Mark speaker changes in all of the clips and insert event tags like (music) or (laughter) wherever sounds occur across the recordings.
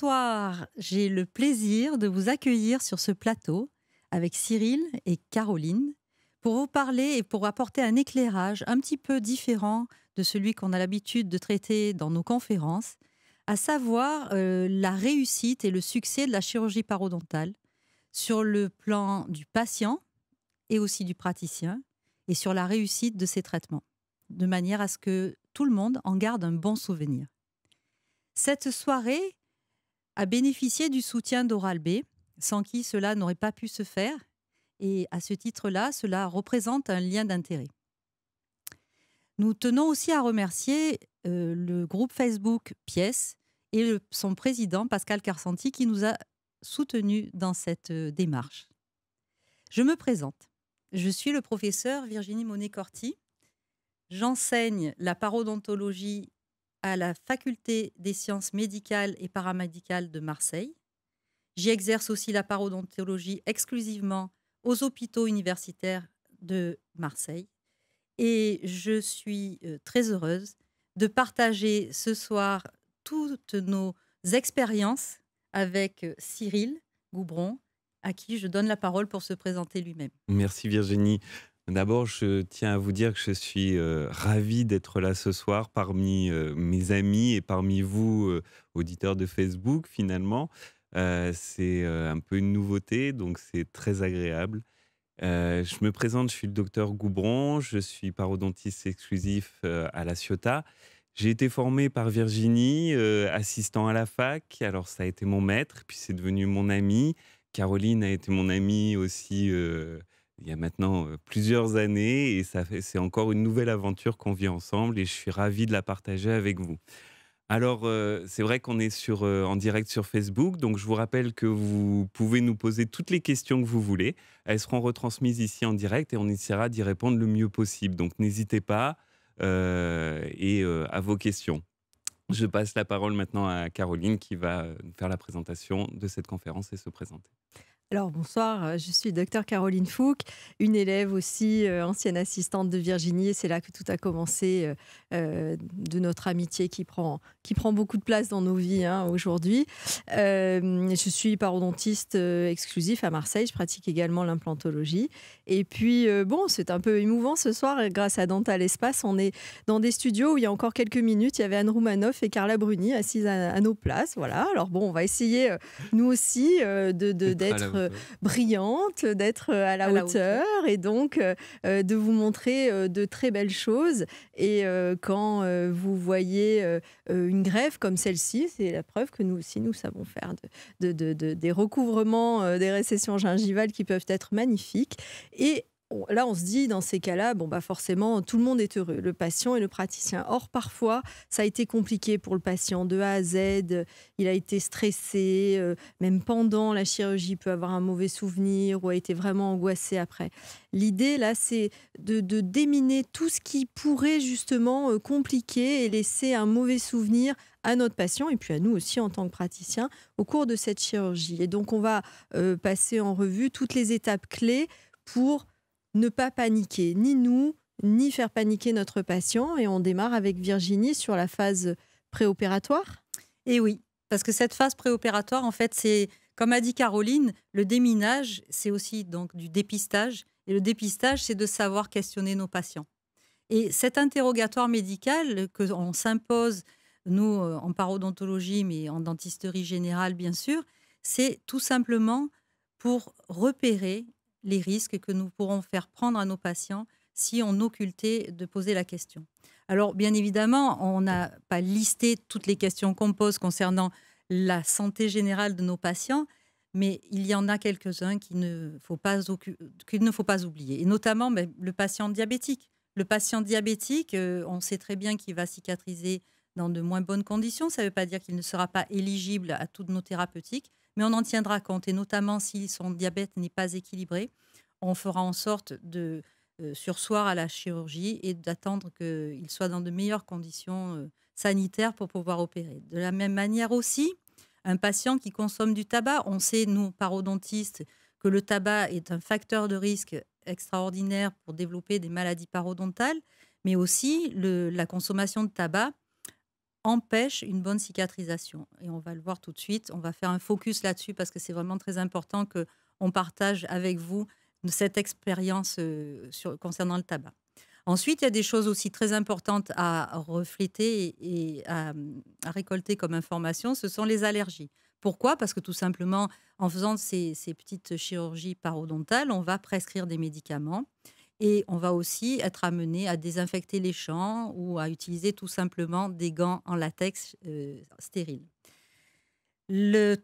Speaker 1: Bonsoir, j'ai le plaisir de vous accueillir sur ce plateau avec Cyril et Caroline pour vous parler et pour apporter un éclairage un petit peu différent de celui qu'on a l'habitude de traiter dans nos conférences, à savoir euh, la réussite et le succès de la chirurgie parodontale sur le plan du patient et aussi du praticien et sur la réussite de ces traitements, de manière à ce que tout le monde en garde un bon souvenir. Cette soirée a bénéficié du soutien d'Oral B, sans qui cela n'aurait pas pu se faire, et à ce titre-là, cela représente un lien d'intérêt. Nous tenons aussi à remercier euh, le groupe Facebook Pièce et son président Pascal Carsanti qui nous a soutenus dans cette euh, démarche. Je me présente. Je suis le professeur Virginie Monet-Corti. J'enseigne la parodontologie à la faculté des sciences médicales et paramédicales de Marseille. J'y exerce aussi la parodontologie exclusivement aux hôpitaux universitaires de Marseille. Et je suis euh, très heureuse de partager ce soir toutes nos expériences avec euh, Cyril Goubron, à qui je donne la parole pour se présenter lui-même. Merci
Speaker 2: Virginie. D'abord, je tiens à vous dire que je suis euh, ravi d'être là ce soir parmi euh, mes amis et parmi vous, euh, auditeurs de Facebook, finalement. c'est un peu une nouveauté, donc c'est très agréable. je me présente, je suis le docteur Goubron, je suis parodontiste exclusif à La Ciotat. J'ai été formé par Virginie, assistant à la fac. Alors ça a été mon maître, puis c'est devenu mon ami. Caroline a été mon amie aussi il y a maintenant euh, plusieurs années et c'est encore une nouvelle aventure qu'on vit ensemble et je suis ravi de la partager avec vous. Alors, euh, c'est vrai qu'on est sur, euh, en direct sur Facebook, donc je vous rappelle que vous pouvez nous poser toutes les questions que vous voulez. Elles seront retransmises ici en direct et on essaiera d'y répondre le mieux possible. Donc, n'hésitez pas et à vos questions. Je passe la parole maintenant à Caroline qui va faire la présentation de cette conférence et se présenter.
Speaker 3: Alors bonsoir, euh, je suis docteur Caroline Fouque, une élève aussi, euh, ancienne assistante de Virginie, et c'est là que tout a commencé euh, de notre amitié qui prend, qui prend beaucoup de place dans nos vies hein, aujourd'hui. je suis parodontiste exclusif à Marseille, je pratique également l'implantologie. Et puis bon, c'est un peu émouvant ce soir, grâce à Dental Espace, on est dans des studios où il y a encore quelques minutes, il y avait Anne Roumanoff et Carla Bruni assises à, nos places. Voilà, alors bon, on va essayer nous aussi de d'être euh, brillante, d'être euh, à, la hauteur et donc euh, de vous montrer de très belles choses. Et quand vous voyez une grève comme celle-ci, c'est la preuve que nous aussi, nous savons faire de, des recouvrements, des récessions gingivales qui peuvent être magnifiques. Et là, on se dit, dans ces cas-là, bon, bah forcément, tout le monde est heureux, le patient et le praticien. Or, parfois, ça a été compliqué pour le patient de A à Z. Il a été stressé, euh, même pendant la chirurgie, il peut avoir un mauvais souvenir ou a été vraiment angoissé après. L'idée, là, c'est de, déminer tout ce qui pourrait justement euh, compliquer et laisser un mauvais souvenir à notre patient et puis à nous aussi en tant que praticien au cours de cette chirurgie. Et donc, on va euh, passer en revue toutes les étapes clés pour ne pas paniquer, ni nous, ni faire paniquer notre patient. Et on démarre avec Virginie sur la phase préopératoire. Et eh oui, parce que cette phase préopératoire, en
Speaker 1: fait, c'est, comme a dit Caroline, le déminage, c'est aussi donc du dépistage. Et le dépistage, c'est de savoir questionner nos patients. Et cet interrogatoire médical que on s'impose, nous, euh, en parodontologie, mais en dentisterie générale, bien sûr, c'est tout simplement pour repérer les risques que nous pourrons faire prendre à nos patients si on occultait de poser la question. Alors, bien évidemment, on n'a pas listé toutes les questions qu'on pose concernant la santé générale de nos patients, mais il y en a quelques-uns qu'il ne, faut pas, ne faut pas oublier, et notamment ben, le patient diabétique. Le patient diabétique, euh, on sait très bien qu'il va cicatriser dans de moins bonnes conditions. Ça ne veut pas dire qu'il ne sera pas éligible à toutes nos thérapeutiques, mais on en tiendra compte, et notamment si son diabète n'est pas équilibré on fera en sorte de euh, sursoir à la chirurgie et d'attendre qu'il soit dans de meilleures conditions euh, sanitaires pour pouvoir opérer. De la même manière aussi, un patient qui consomme du tabac, on sait, nous, parodontistes, que le tabac est un facteur de risque extraordinaire pour développer des maladies parodontales, mais aussi la consommation de tabac empêche une bonne cicatrisation. Et on va le voir tout de suite. On va faire un focus là-dessus parce que c'est vraiment très important que on partage avec vous cette expérience euh, concernant le tabac. Ensuite, il y a des choses aussi très importantes à refléter et à, récolter comme information, ce sont les allergies. Pourquoi Parce que tout simplement, en faisant ces, petites chirurgies parodontales, on va prescrire des médicaments et on va aussi être amené à désinfecter les champs ou à utiliser tout simplement des gants en latex euh, stériles. Le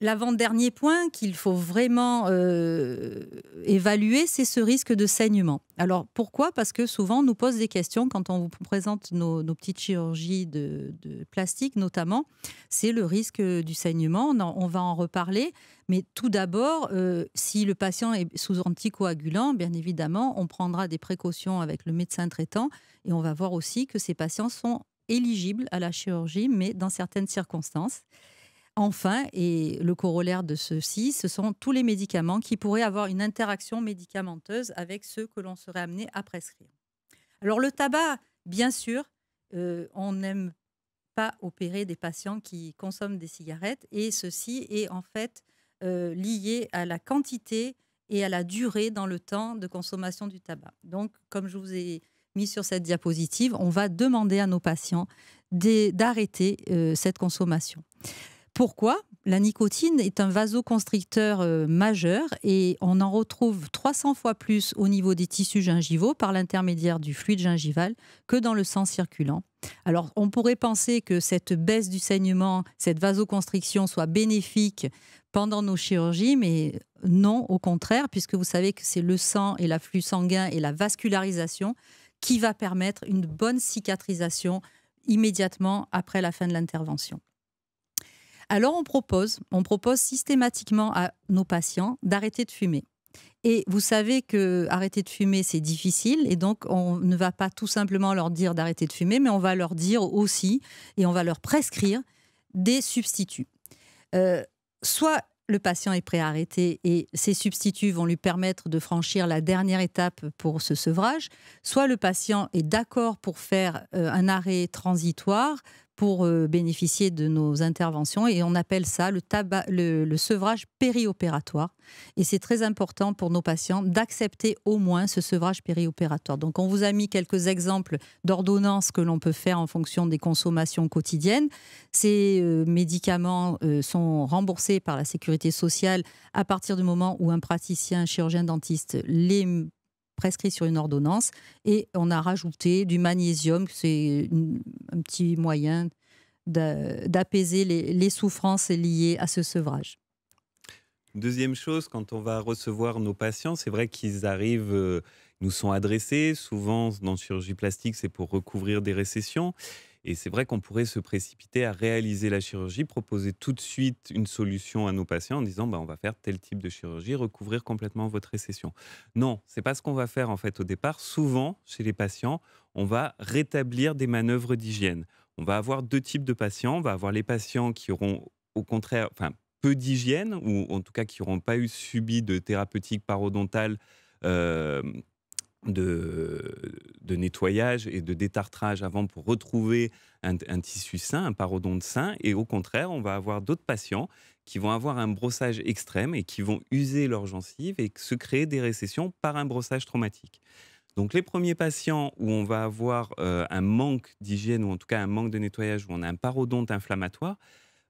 Speaker 1: l'avant-dernier point qu'il faut vraiment euh, évaluer, c'est ce risque de saignement. Alors pourquoi Parce que souvent on nous pose des questions quand on vous présente nos, petites chirurgies de, plastique notamment, c'est le risque du saignement, on, va en reparler. Mais tout d'abord, euh, si le patient est sous anticoagulant, bien évidemment, on prendra des précautions avec le médecin traitant et on va voir aussi que ces patients sont éligibles à la chirurgie, mais dans certaines circonstances. Enfin, et le corollaire de ceci, ce sont tous les médicaments qui pourraient avoir une interaction médicamenteuse avec ceux que l'on serait amené à prescrire. Alors le tabac, bien sûr, euh, on n'aime pas opérer des patients qui consomment des cigarettes et ceci est en fait euh, lié à la quantité et à la durée dans le temps de consommation du tabac. Donc, comme je vous ai mis sur cette diapositive, on va demander à nos patients d'arrêter euh, cette consommation. Pourquoi La nicotine est un vasoconstricteur euh, majeur et on en retrouve 300 fois plus au niveau des tissus gingivaux par l'intermédiaire du fluide gingival que dans le sang circulant. Alors on pourrait penser que cette baisse du saignement, cette vasoconstriction soit bénéfique pendant nos chirurgies, mais non, au contraire, puisque vous savez que c'est le sang et l'afflux sanguin et la vascularisation qui va permettre une bonne cicatrisation immédiatement après la fin de l'intervention. Alors on propose, systématiquement à nos patients d'arrêter de fumer. Et vous savez que arrêter de fumer, c'est difficile. Et donc, on ne va pas tout simplement leur dire d'arrêter de fumer, mais on va leur dire aussi, et on va leur prescrire des substituts. Euh, soit le patient est prêt à arrêter et ces substituts vont lui permettre de franchir la dernière étape pour ce sevrage, soit le patient est d'accord pour faire euh, un arrêt transitoire pour euh, bénéficier de nos interventions et on appelle ça le, le, sevrage périopératoire. Et c'est très important pour nos patients d'accepter au moins ce sevrage périopératoire. Donc on vous a mis quelques exemples d'ordonnances que l'on peut faire en fonction des consommations quotidiennes. Ces euh, médicaments euh, sont remboursés par la sécurité sociale à partir du moment où un praticien chirurgien dentiste les prescrit sur une ordonnance. Et on a rajouté du magnésium, c'est un petit moyen d'apaiser les, souffrances liées à ce sevrage.
Speaker 2: Deuxième chose, quand on va recevoir nos patients, c'est vrai qu'ils arrivent, euh, nous sont adressés, souvent dans chirurgie plastique, c'est pour recouvrir des récessions. Et c'est vrai qu'on pourrait se précipiter à réaliser la chirurgie, proposer tout de suite une solution à nos patients en disant bah, on va faire tel type de chirurgie, recouvrir complètement votre récession. Non, c'est pas ce qu'on va faire en fait au départ. Souvent, chez les patients, on va rétablir des manœuvres d'hygiène. On va avoir deux types de patients. On va avoir les patients qui auront au contraire, enfin peu d'hygiène ou en tout cas qui n'auront pas eu subi de thérapeutique parodontale. Euh, de, nettoyage et de détartrage avant pour retrouver un, tissu sain, un parodonte sain. Et au contraire, on va avoir d'autres patients qui vont avoir un brossage extrême et qui vont user leurs gencives et se créer des récessions par un brossage traumatique. Donc les premiers patients où on va avoir euh, un manque d'hygiène ou en tout cas un manque de nettoyage, où on a un parodonte inflammatoire,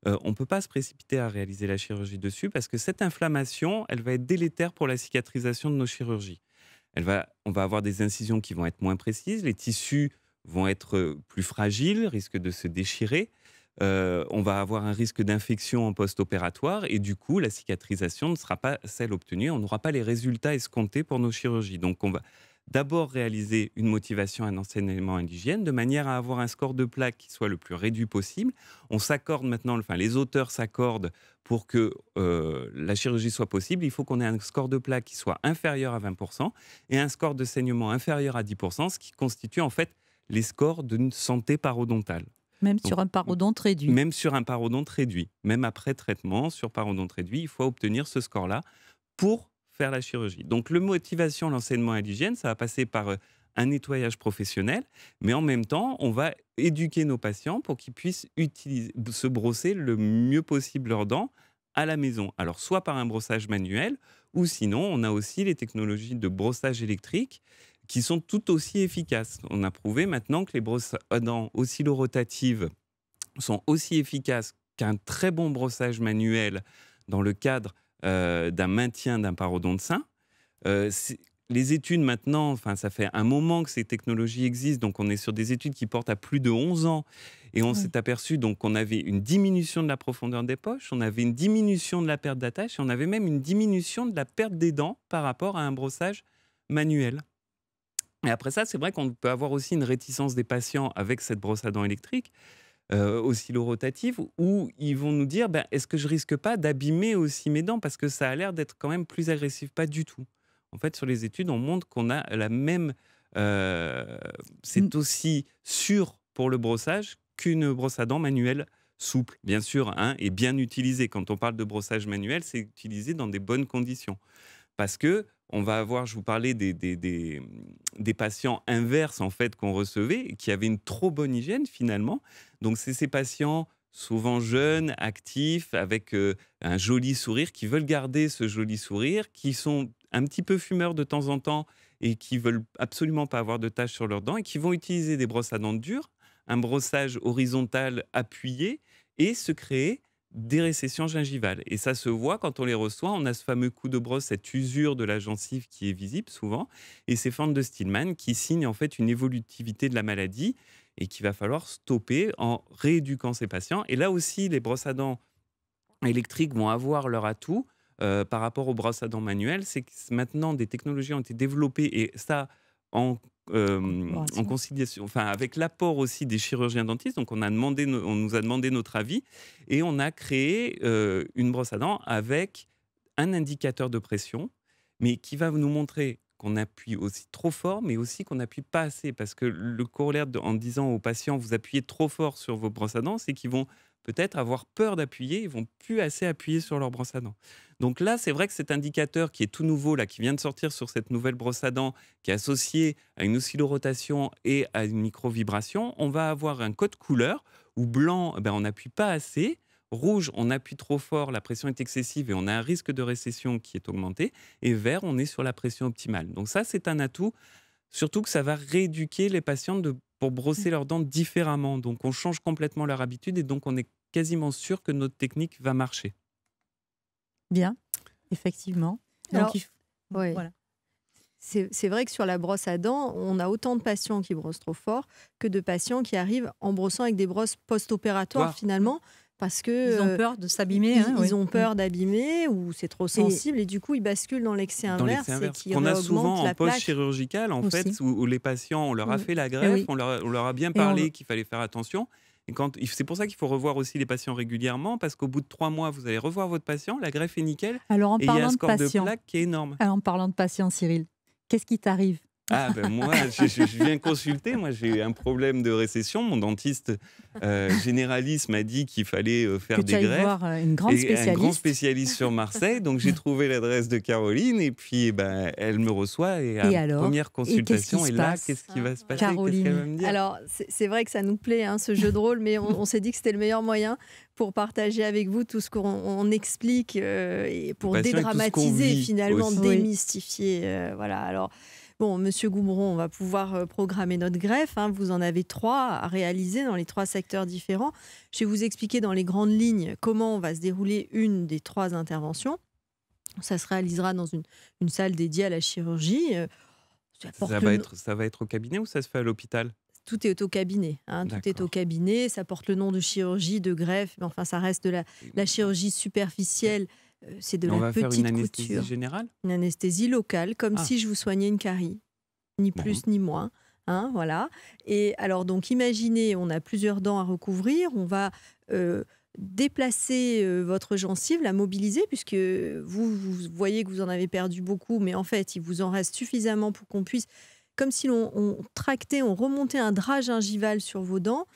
Speaker 2: euh, on ne peut pas se précipiter à réaliser la chirurgie dessus parce que cette inflammation, elle va être délétère pour la cicatrisation de nos chirurgies va, on va avoir des incisions qui vont être moins précises, les tissus vont être euh, plus fragiles, risquent de se déchirer. Euh, on va avoir un risque d'infection en post-opératoire et du coup, la cicatrisation ne sera pas celle obtenue. On n'aura pas les résultats escomptés pour nos chirurgies. Donc, on va, d'abord réaliser une motivation, un enseignement en l'hygiène, de manière à avoir un score de plaque qui soit le plus réduit possible. On s'accorde maintenant, enfin les auteurs s'accordent pour que euh, la chirurgie soit possible, il faut qu'on ait un score de plaque qui soit inférieur à 20% et un score de saignement inférieur à 10%, ce qui constitue en fait les scores d'une santé parodontale.
Speaker 1: Même sur un parodonte réduit.
Speaker 2: Même sur un parodonte réduit. Même après traitement, sur parodonte réduit, il faut obtenir ce score-là pour faire la chirurgie. Donc, le motivation, l'enseignement à l'hygiène, ça va passer par euh, un nettoyage professionnel, mais en même temps, on va éduquer nos patients pour qu'ils puissent utiliser, se brosser le mieux possible leurs dents à la maison. Alors, soit par un brossage manuel, ou sinon, on a aussi les technologies de brossage électrique qui sont tout aussi efficaces. On a prouvé maintenant que les brosses à dents oscillorotatives sont aussi efficaces qu'un très bon brossage manuel dans le cadre euh, d'un maintien d'un parodon de sein. Euh, les études maintenant, enfin, ça fait un moment que ces technologies existent, donc on est sur des études qui portent à plus de 11 ans. Et on s'est aperçu donc qu'on avait une diminution de la profondeur des poches, on avait une diminution de la perte d'attache, et on avait même une diminution de la perte des dents par rapport à un brossage manuel. Et après ça, c'est vrai qu'on peut avoir aussi une réticence des patients avec cette brosse à dents électrique, euh, oscillorotative où ils vont nous dire ben, est-ce que je risque pas d'abîmer aussi mes dents parce que ça a l'air d'être quand même plus agressif Pas du tout. En fait, sur les études, on montre qu'on a la même. Euh, c'est aussi sûr pour le brossage qu'une brosse à dents manuelle souple, bien sûr, hein, et bien utilisée. Quand on parle de brossage manuel, c'est utilisé dans des bonnes conditions. Parce que on va avoir, je vous parlais des, des, des, des patients inverses en fait qu'on recevait, qui avaient une trop bonne hygiène finalement, donc, c'est ces patients souvent jeunes, actifs, avec euh, un joli sourire, qui veulent garder ce joli sourire, qui sont un petit peu fumeurs de temps en temps et qui veulent absolument pas avoir de taches sur leurs dents et qui vont utiliser des brosses à dents dures, un brossage horizontal appuyé et se créer des récessions gingivales. Et ça se voit quand on les reçoit, on a ce fameux coup de brosse, cette usure de la gencive qui est visible souvent, et ces formes de Stillman qui signent en fait une évolutivité de la maladie et qu'il va falloir stopper en rééduquant ces patients. Et là aussi, les brosses à dents électriques vont avoir leur atout euh, par rapport aux brosses à dents manuelles. C'est que maintenant, des technologies ont été développées et ça, euh, en, conciliation, enfin, avec l'apport aussi des chirurgiens dentistes. Donc, on, a demandé, on nous a demandé notre avis et on a créé euh, une brosse à dents avec un indicateur de pression, mais qui va nous montrer qu'on appuie aussi trop fort, mais aussi qu'on appuie pas assez. Parce que le corollaire en disant aux patients, vous appuyez trop fort sur vos brosses à dents, c'est qu'ils vont peut-être avoir peur d'appuyer, ils vont plus assez appuyer sur leur brosse à dents. Donc là, c'est vrai que cet indicateur qui est tout nouveau, là, qui vient de sortir sur cette nouvelle brosse à dents, qui est associée à une oscillorotation et à une micro-vibration, on va avoir un code couleur où blanc, eh ben, on n'appuie pas assez, Rouge, on appuie trop fort, la pression est excessive et on a un risque de récession qui est augmenté. Et vert, on est sur la pression optimale. Donc ça, c'est un atout, surtout que ça va rééduquer les patients pour brosser leurs dents différemment. Donc on change complètement leur habitude et donc on est quasiment sûr que notre technique va marcher.
Speaker 1: Bien, effectivement.
Speaker 3: C'est vrai que sur la brosse à dents, on a autant de patients qui brossent trop fort que de patients qui arrivent en brossant avec des brosses post-opératoires finalement, parce que... Ils ont euh, peur de s'abîmer. ils, hein, ont peur mm. d'abîmer ou c'est trop sensible et, du coup ils basculent dans l'excès inverse. on a souvent en post
Speaker 2: chirurgical en fait où, les patients, on leur a mm. fait la greffe, on, leur, a bien parlé qu'il fallait faire attention. C'est pour ça qu'il faut revoir aussi les patients régulièrement, parce qu'au bout de trois mois, vous allez revoir votre patient, la greffe est nickel, Alors en et il y a un score de, patient, qui est énorme.
Speaker 1: Alors en parlant de patient, Cyril, qu'est-ce qui t'arrive
Speaker 2: ah ben moi, je, viens consulter, moi j'ai eu un problème de récession. Mon dentiste euh, généraliste m'a dit qu'il fallait euh, faire des greffes. Euh, une grande spécialiste. un grand spécialiste sur Marseille. Donc j'ai trouvé l'adresse de Caroline et puis eh ben, elle me reçoit et, première consultation et, là, qu'est-ce qui va se passer Caroline.
Speaker 3: alors c'est vrai que ça nous plaît hein, ce jeu de rôle, mais on, s'est dit que c'était le meilleur moyen pour partager avec vous tout ce qu'on explique et pour dédramatiser finalement, démystifier. voilà alors. Bon, Monsieur Goumeron, on va pouvoir euh, programmer notre greffe. Hein. Vous en avez trois à réaliser dans les trois secteurs différents. Je vais vous expliquer dans les grandes lignes comment on va se dérouler une des trois interventions. Ça se réalisera dans une, salle dédiée à la chirurgie. Euh. Ça, va, être,
Speaker 2: ça va être au cabinet ou ça se fait à l'hôpital
Speaker 3: tout est au cabinet. Hein. tout est au cabinet. Ça porte le nom de chirurgie, de greffe, mais enfin, ça reste de la chirurgie superficielle euh, c'est de on la petite faire une anesthésie générale Une anesthésie locale, comme ah. si je vous soignais une carie. Ni plus ni moins. Hein, voilà. Et alors, donc, imaginez, on a plusieurs dents à recouvrir. On va euh, déplacer euh, votre gencive, la mobiliser, puisque vous, vous, voyez que vous en avez perdu beaucoup, mais en fait, il vous en reste suffisamment pour qu'on puisse, comme si l'on tractait, on remontait un drap gingival sur vos dents.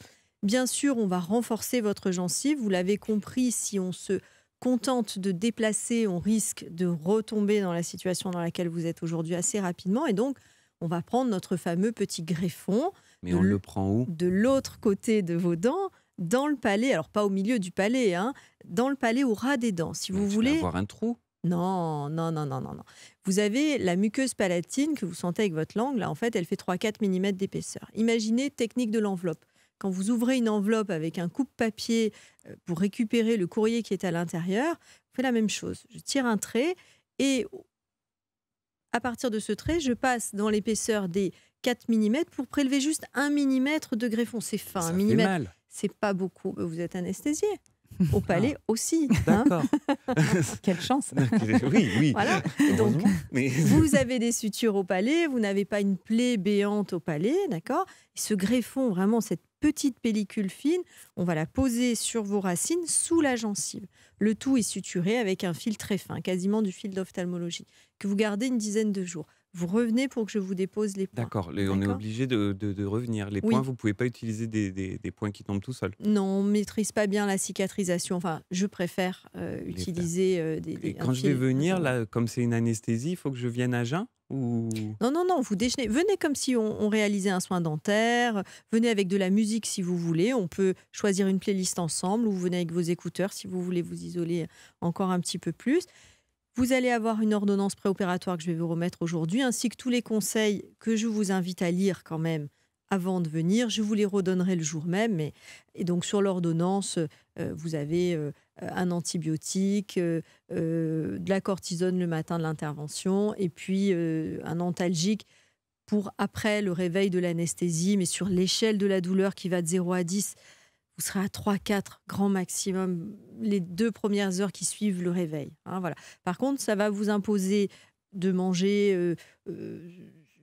Speaker 3: Bien sûr, on va renforcer votre gencive. Vous l'avez compris, si on se contente de déplacer, on risque de retomber dans la situation dans laquelle vous êtes aujourd'hui assez rapidement. Et donc, on va prendre notre fameux petit greffon.
Speaker 2: Mais on le prend où
Speaker 3: De l'autre côté de vos dents, dans le palais. Alors, pas au milieu du palais, hein, dans le palais au ras des dents, si vous voulez. avoir un trou non, non, non, non, non, non. Vous avez la muqueuse palatine que vous sentez avec votre langue, là, en fait, elle fait 3-4 mm d'épaisseur. Imaginez technique de l'enveloppe quand vous ouvrez une enveloppe avec un coupe-papier euh, pour récupérer le courrier qui est à l'intérieur, vous faites la même chose. Je tire un trait et à partir de ce trait, je passe dans l'épaisseur des 4 mm pour prélever juste 1 mm de greffon. C'est fin, 1 mm. C'est pas beaucoup. Vous êtes anesthésié. (laughs) au palais ah. aussi. Hein. (laughs) Quelle chance. (laughs) oui, oui. Voilà. Donc, vous avez des sutures au palais, vous n'avez pas une plaie béante au palais, d'accord Ce greffon, vraiment, cette petite pellicule fine, on va la poser sur vos racines sous la gencive. Le tout est suturé avec un fil très fin, quasiment du fil d'ophtalmologie, que vous gardez une dizaine de jours vous revenez pour que je vous dépose les points. D'accord, on est
Speaker 2: obligé de, revenir. Les points, vous ne pouvez pas utiliser des, points qui tombent tout seuls.
Speaker 3: Non, on ne maîtrise pas bien la cicatrisation. Enfin, je préfère euh, utiliser euh, des, des, Et quand je vais venir,
Speaker 2: là, comme c'est une anesthésie, il faut que je vienne à jeun ou...
Speaker 3: Non, non, non, vous déjeunez. Venez comme si on, on, réalisait un soin dentaire, venez avec de la musique si vous voulez, on peut choisir une playlist ensemble, ou vous venez avec vos écouteurs si vous voulez vous isoler encore un petit peu plus. Vous allez avoir une ordonnance préopératoire que je vais vous remettre aujourd'hui, ainsi que tous les conseils que je vous invite à lire quand même avant de venir. Je vous les redonnerai le jour même. Et donc sur l'ordonnance, euh, vous avez euh, un antibiotique, euh, de la cortisone le matin de l'intervention, et puis un antalgique pour après le réveil de l'anesthésie, mais sur l'échelle de la douleur qui va de 0 à 10 vous serez à 3, 4 grand maximum les deux premières heures qui suivent le réveil. Hein, voilà. Par contre, ça va vous imposer de manger, euh, euh,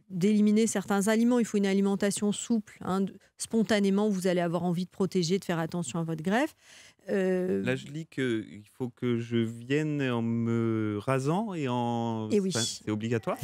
Speaker 3: d'éliminer certains aliments. Il faut une alimentation souple. Hein, spontanément, vous allez avoir envie de protéger, de faire attention à votre greffe. Euh, Là, je
Speaker 2: lis qu'il faut que je vienne en me rasant et en. Eh c'est obligatoire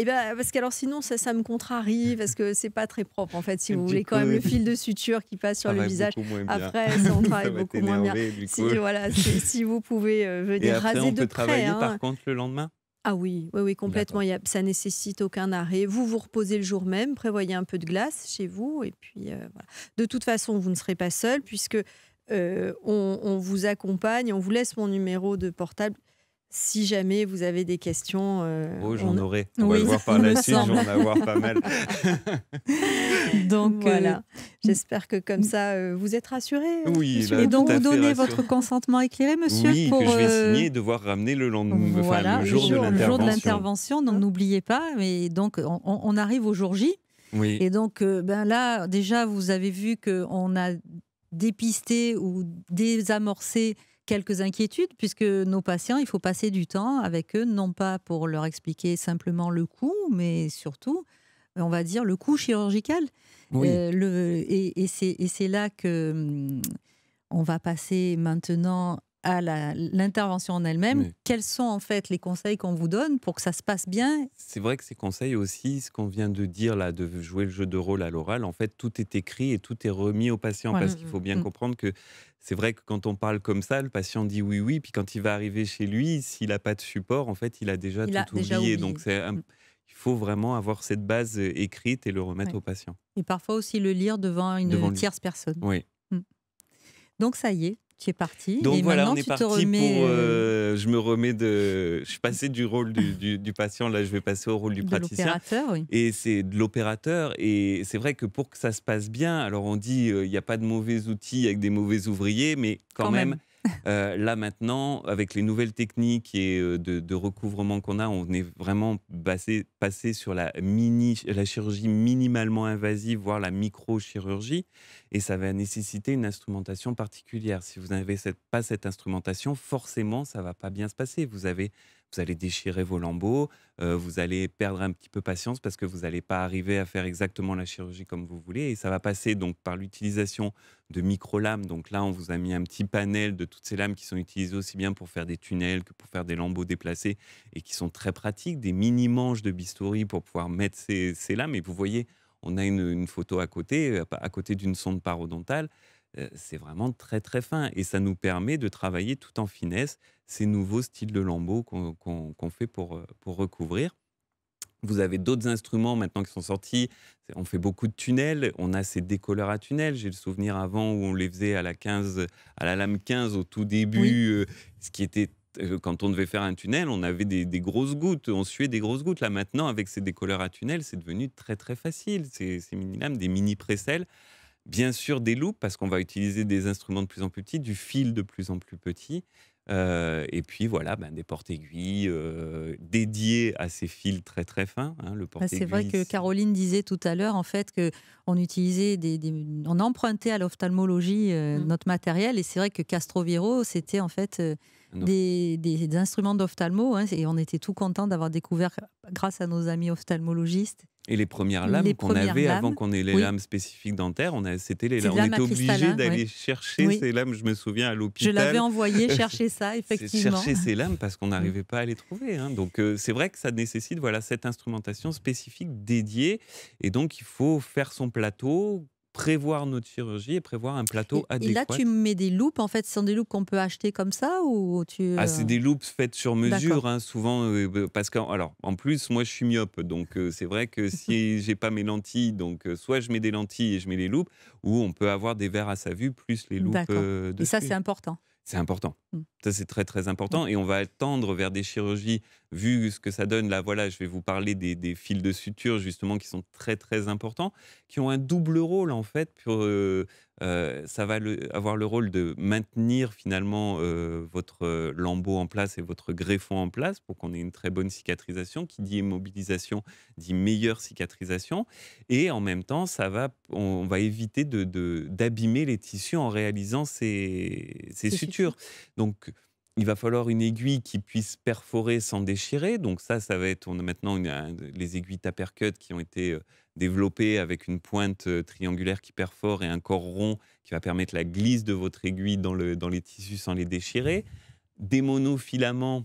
Speaker 3: eh bien, parce que sinon, ça, ça me contrarie, parce que c'est pas très propre, en fait, si vous voulez, quand même, le (laughs) fil de suture qui passe sur le visage. Après, ça, on travaille beaucoup moins bien. Si, voilà, si vous pouvez euh, venir raser de peut près. Travailler, hein. par
Speaker 2: contre, le lendemain
Speaker 3: ah oui, oui, oui complètement. Il y ça nécessite aucun arrêt. Vous vous reposez le jour même, prévoyez un peu de glace chez vous, et puis euh, De toute façon, vous ne serez pas seul puisque euh, on, on, vous accompagne, on vous laisse mon numéro de portable si jamais vous avez des questions. Euh, oh, j'en aurai. On va voir par la (laughs) suite, j'en avoir pas mal. (laughs) donc euh, voilà, j'espère que comme ça, euh, vous êtes rassurés. Oui, je Et donc, vous donnez votre consentement éclairé, monsieur Oui, que je vais signer
Speaker 2: et devoir ramener le lendemain, voilà, le, jour de l'intervention.
Speaker 1: Donc, hein n'oubliez pas, mais donc, on, arrive au jour J. Oui. Et donc, ben là, déjà, vous avez vu qu'on a dépisté ou désamorcé quelques inquiétudes puisque nos patients, il faut passer du temps avec eux, non pas pour leur expliquer simplement le coût, mais surtout, euh, on va dire, le coût chirurgical. Euh, et, et c'est là que hum, on va passer maintenant à l'intervention en elle-même. Quels sont en fait les conseils qu'on vous donne pour que ça se passe bien
Speaker 2: C'est vrai que ces conseils aussi, ce qu'on vient de dire là, de jouer le jeu de rôle à l'oral, en fait, tout est écrit et tout est remis au patient parce qu'il faut mm, bien mm. comprendre que c'est vrai que quand on parle comme ça, le patient dit oui, oui, puis quand il va arriver chez lui, s'il n'a pas de support, en fait, il a déjà tout oublié. Donc mm. il faut vraiment avoir cette base euh, écrite et le remettre au patient.
Speaker 1: Et parfois aussi le lire devant une tierce personne. Oui. Donc ça y est, tu es parti. Donc voilà, on est parti pour. Euh, euh,
Speaker 2: je me remets de. Je suis passé du rôle du, patient, là, je vais passer au rôle du de praticien. Oui. Et c'est de l'opérateur. Et c'est vrai que pour que ça se passe bien, alors on dit euh, il n'y a pas de mauvais outils avec des mauvais ouvriers, mais quand, même euh, là maintenant, avec les nouvelles techniques et euh, de, recouvrement qu'on a, on est vraiment passé sur la, mini, la chirurgie minimalement invasive, voire la microchirurgie. Et ça va nécessiter une instrumentation particulière. Si vous n'avez pas cette instrumentation, forcément, ça va pas bien se passer. Vous avez vous allez déchirer vos lambeaux, euh, vous allez perdre un petit peu patience parce que vous n'allez pas arriver à faire exactement la chirurgie comme vous voulez. Et ça va passer donc par l'utilisation de micro-lames. Donc là, on vous a mis un petit panel de toutes ces lames qui sont utilisées aussi bien pour faire des tunnels que pour faire des lambeaux déplacés et qui sont très pratiques, des mini-manches de bistouri pour pouvoir mettre ces, lames. Et vous voyez, on a une, une photo à côté, à côté d'une sonde parodontale. Euh, c'est vraiment très très fin et ça nous permet de travailler tout en finesse ces nouveaux styles de lambeaux qu'on fait euh, pour, recouvrir. Vous avez d'autres instruments maintenant qui sont sortis. On fait beaucoup de tunnels. On a ces décolleurs à tunnels. J'ai le souvenir avant où on les faisait à la à la lame 15 au tout début, euh, ce qui était quand on devait faire un tunnel, on avait des, grosses gouttes, on suait des grosses gouttes. Là maintenant, avec ces décolleurs à tunnels, c'est devenu très très facile. C'est mini lames, des mini presselles bien sûr des loupes, parce qu'on va utiliser des instruments de plus en plus petits, du fil de plus en plus petit. Euh, et puis voilà, ben, des porte-aiguilles euh, dédiées à ces fils très très fins. Hein, bah, c'est vrai que
Speaker 1: Caroline disait tout à l'heure en fait que utilisait on empruntait à l'ophtalmologie euh, mmh. notre matériel et c'est vrai que Castroviro c'était en fait des, instruments d'ophtalmo hein, et on était tout content d'avoir découvert grâce à nos amis ophtalmologistes
Speaker 2: et les premières lames qu'on avait avant qu'on ait les lames spécifiques dentaires, on a, c'était les lames. On était obligé d'aller chercher ces lames. Je me souviens à l'hôpital. Je l'avais envoyé (laughs) chercher
Speaker 1: ça, effectivement. Chercher ces
Speaker 2: lames parce qu'on n'arrivait pas à les trouver. Hein. Donc euh, c'est vrai que ça nécessite voilà cette instrumentation spécifique dédiée. Et donc il faut faire son plateau prévoir notre chirurgie et prévoir un plateau adéquat. Et là, tu
Speaker 1: mets des loupes, en fait, ce sont des loupes qu'on peut acheter comme ça ou tu... Ah, c'est euh, des
Speaker 2: loupes faites sur mesure, hein, souvent, euh, euh, parce qu'en alors, en plus, moi, je suis myope, donc c'est vrai que si (laughs) j'ai pas mes lentilles, donc soit je mets des lentilles et je mets les loupes, ou on peut avoir des verres à sa vue plus les loupes. et ça, c'est important. C'est important. Hmm. Ça, c'est très, très hmm. important. Et on va tendre vers des chirurgies vu ce que ça donne, là, voilà, je vais vous parler des, fils de suture, justement, qui sont très, très importants, qui ont un double rôle, en fait. Pour, euh, euh, ça va avoir le rôle de maintenir, finalement, euh, votre lambeau en place et votre greffon en place pour qu'on ait une très bonne cicatrisation. Qui dit immobilisation dit meilleure cicatrisation. Et en même temps, ça va, on, va éviter d'abîmer les tissus en réalisant ces, ces sutures. Donc, il va falloir une aiguille qui puisse perforer sans déchirer. Donc ça, ça va être, on a maintenant les aiguilles tapercut qui ont été euh, développées avec une pointe euh, triangulaire qui perfore et un corps rond qui va permettre la glisse de votre aiguille dans, le, dans les tissus sans les déchirer. Des monofilaments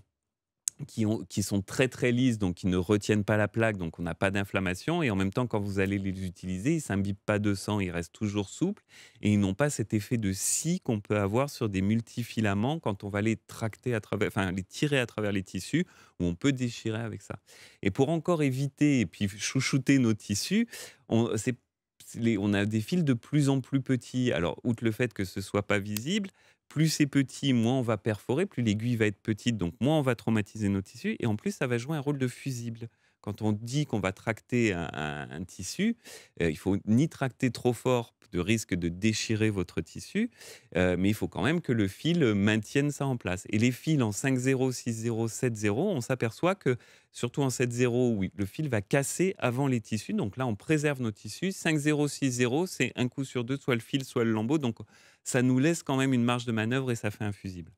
Speaker 2: qui, sont très très lisses, donc qui ne retiennent pas la plaque, donc on n'a pas d'inflammation. Et en même temps, quand vous allez les utiliser, ils s'imbibent pas de sang, ils restent toujours souples et ils n'ont pas cet effet de scie qu'on peut avoir sur des multifilaments quand on va les tracter les tirer à travers les tissus, où on peut déchirer avec ça. Et pour encore éviter et puis chouchouter nos tissus, on, a des fils de plus en plus petits. Alors, outre le fait que ce soit pas visible, plus c'est petit, moins on va perforer, plus l'aiguille va être petite, donc moins on va traumatiser nos tissus, et en plus ça va jouer un rôle de fusible quand on dit qu'on va tracter un, tissu, il euh, il faut ni tracter trop fort de risque de déchirer votre tissu, euh, mais il faut quand même que le fil maintienne ça en place. Et les fils en 5-0, 6-0, 7-0, on s'aperçoit que, surtout en 7-0, oui, le fil va casser avant les tissus, donc là on préserve nos tissus. 5-0, 6-0, c'est un coup sur deux, soit le fil, soit le lambeau, donc ça nous laisse quand même une marge de manœuvre et ça fait infusible.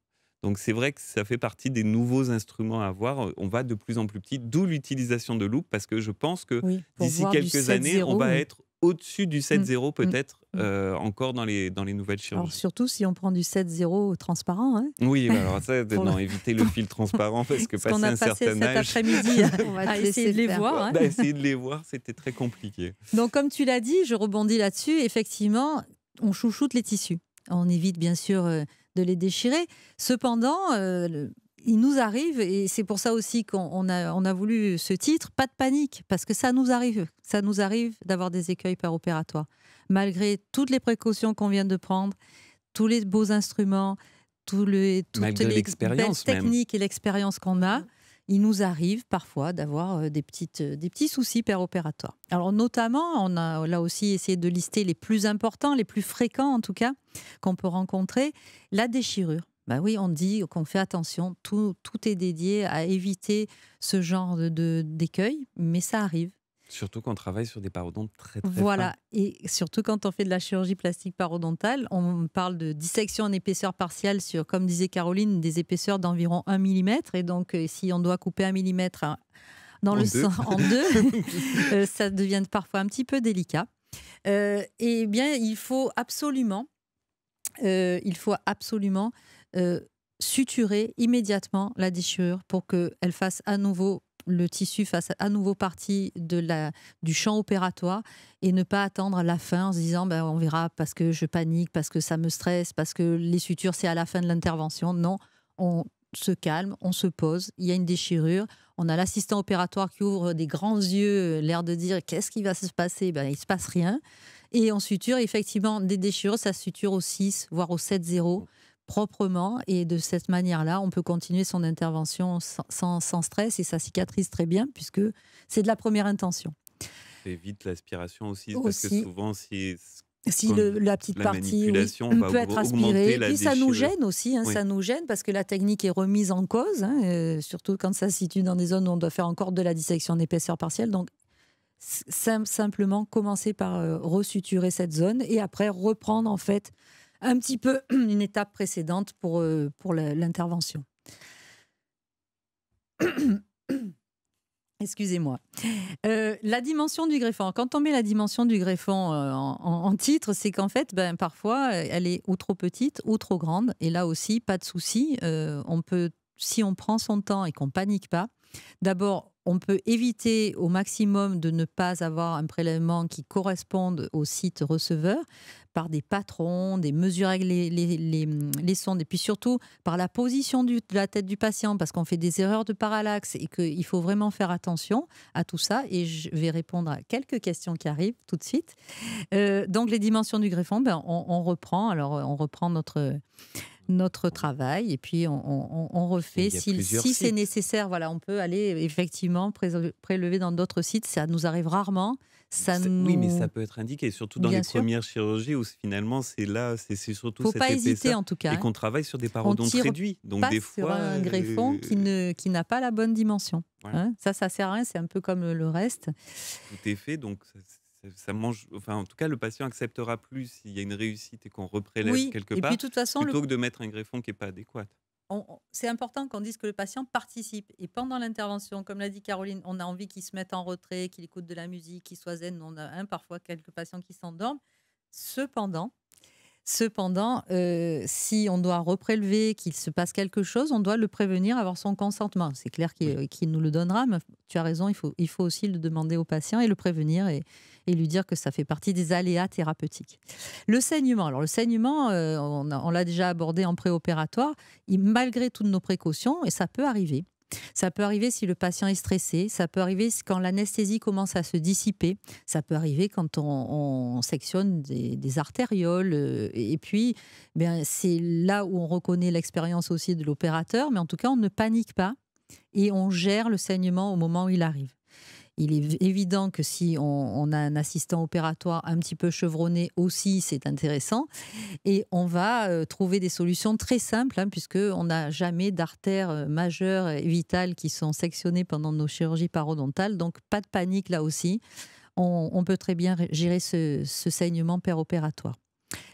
Speaker 2: Donc c'est vrai que ça fait partie des nouveaux instruments à avoir. On va de plus en plus petit, d'où l'utilisation de loupes, parce que je pense que d'ici quelques années, on va être au-dessus du 7-0 mm, mm, peut-être mm. Euh, encore dans les, dans les nouvelles chirurgies.
Speaker 1: surtout si on prend du 7-0 transparent. Hein. oui, bah, alors (laughs) ça, éviter
Speaker 2: le fil transparent (laughs) parce que parce passer a un passé certain cet après-midi (laughs) on va essayer de les voir. Hein. Bah, essayer de les voir, c'était très compliqué.
Speaker 1: Donc comme tu l'as dit, je rebondis là-dessus, effectivement, on chouchoute les tissus. On évite bien sûr... Euh, de les déchirer. Cependant, euh, il nous arrive, et c'est pour ça aussi qu'on a, voulu ce titre, pas de panique, parce que ça nous arrive. Ça nous arrive d'avoir des écueils par opératoire. Malgré toutes les précautions qu'on vient de prendre, tous les beaux instruments, tout le, toutes les techniques et l'expérience qu'on a, il nous arrive parfois d'avoir euh, des, petites, euh, des petits soucis péropératoires. Alors notamment, on a euh, là aussi essayé de lister les plus importants, les plus fréquents en tout cas, qu'on peut rencontrer. La déchirure. Bah oui, on dit qu'on fait attention, tout, tout, est dédié à éviter ce genre d'écueil, de, mais ça arrive.
Speaker 2: Surtout quand on travaille sur des parodontes très très Voilà,
Speaker 1: et surtout quand on fait de la chirurgie plastique parodontale, on parle de dissection en épaisseur partielle sur, comme disait Caroline, des épaisseurs d'environ 1 mm. Et donc, euh, si on doit couper 1 mm hein, dans le deux. Sang, en deux, (laughs) euh, ça devient parfois un petit peu délicat. Euh, eh bien, il faut absolument, il faut absolument suturer immédiatement la déchirure pour qu'elle fasse à nouveau le tissu fasse à nouveau partie de la, du champ opératoire et ne pas attendre la fin en se disant ben, on verra parce que je panique, parce que ça me stresse, parce que les sutures c'est à la fin de l'intervention. Non, on se calme, on se pose, il y a une déchirure, on a l'assistant opératoire qui ouvre des grands yeux, l'air de dire qu'est-ce qui va se passer ben, Il ne se passe rien. Et on suture, effectivement, des déchirures, ça suture au 6, voire au 7-0 proprement et de cette manière-là, on peut continuer son intervention sans, stress et ça cicatrise très bien puisque c'est de la première intention.
Speaker 2: Évite l'aspiration aussi, parce que souvent, si
Speaker 1: si la petite la partie oui, peut être aspirée. Et ça nous gêne aussi, hein, ça nous gêne parce que la technique est remise en cause, hein, euh, surtout quand ça se situe dans des zones où on doit faire encore de la dissection d'épaisseur partielle. Donc simplement commencer par euh, resuturer cette zone et après reprendre en fait un petit peu (clears throat) une étape précédente pour, euh, pour l'intervention. (clears throat) Excusez-moi. Euh, la dimension du greffon. Quand on met la dimension du greffon euh, en, titre, c'est qu'en fait, ben, parfois, elle est ou trop petite ou trop grande. Et là aussi, pas de souci. on peut, si on prend son temps et qu'on panique pas, d'abord, on peut éviter au maximum de ne pas avoir un prélèvement qui corresponde au site receveur par des patrons, des mesures avec les, sondes, et puis surtout par la position de la tête du patient, parce qu'on fait des erreurs de parallaxe et qu'il faut vraiment faire attention à tout ça. Et je vais répondre à quelques questions qui arrivent tout de suite. Euh, donc les dimensions du greffon, ben, on reprend. Alors on reprend notre notre travail et puis on, refait si, si c'est nécessaire. Voilà, on peut aller effectivement prélever dans d'autres sites. Ça nous arrive rarement. Ça nous... Oui, mais ça
Speaker 2: peut être indiqué, surtout dans les premières chirurgies où finalement c'est là, c'est surtout Faut pas hésiter en tout cas. Et hein. qu'on travaille sur des parodontes réduits. Donc des fois. Sur un greffon
Speaker 1: euh, qui n'a pas la bonne dimension. Hein. ça, ça sert à rien, c'est un peu comme le reste.
Speaker 2: Tout est fait, donc ça mange, enfin, en tout cas, le patient acceptera plus s'il y a une réussite et qu'on reprélève quelque part, toute façon, plutôt que de mettre un greffon qui n'est pas adéquat.
Speaker 1: C'est important qu'on dise que le patient participe. Et pendant l'intervention, comme l'a dit Caroline, on a envie qu'il se mette en retrait, qu'il écoute de la musique, qu'il soit zen. On a hein, parfois quelques patients qui s'endorment. Cependant, cependant euh, si on doit reprélever, qu'il se passe quelque chose, on doit le prévenir, avoir son consentement. C'est clair euh, qu'il nous le donnera, mais tu as raison, il faut, il faut aussi le demander au patient et le prévenir. Et, et lui dire que ça fait partie des aléas thérapeutiques. Le saignement, alors le saignement, euh, on, l'a déjà abordé en préopératoire, malgré toutes nos précautions, et ça peut arriver. Ça peut arriver si le patient est stressé, ça peut arriver quand l'anesthésie commence à se dissiper, ça peut arriver quand on, sectionne des, des, artérioles. Euh, et puis, ben, c'est là où on reconnaît l'expérience aussi de l'opérateur, mais en tout cas, on ne panique pas et on gère le saignement au moment où il arrive. Il est évident que si on, a un assistant opératoire un petit peu chevronné aussi, c'est intéressant. Et on va euh, trouver des solutions très simples, hein, puisqu'on n'a jamais d'artères euh, majeures et vitales qui sont sectionnées pendant nos chirurgies parodontales. Donc, pas de panique là aussi. On, peut très bien gérer ce, saignement saignement opératoire.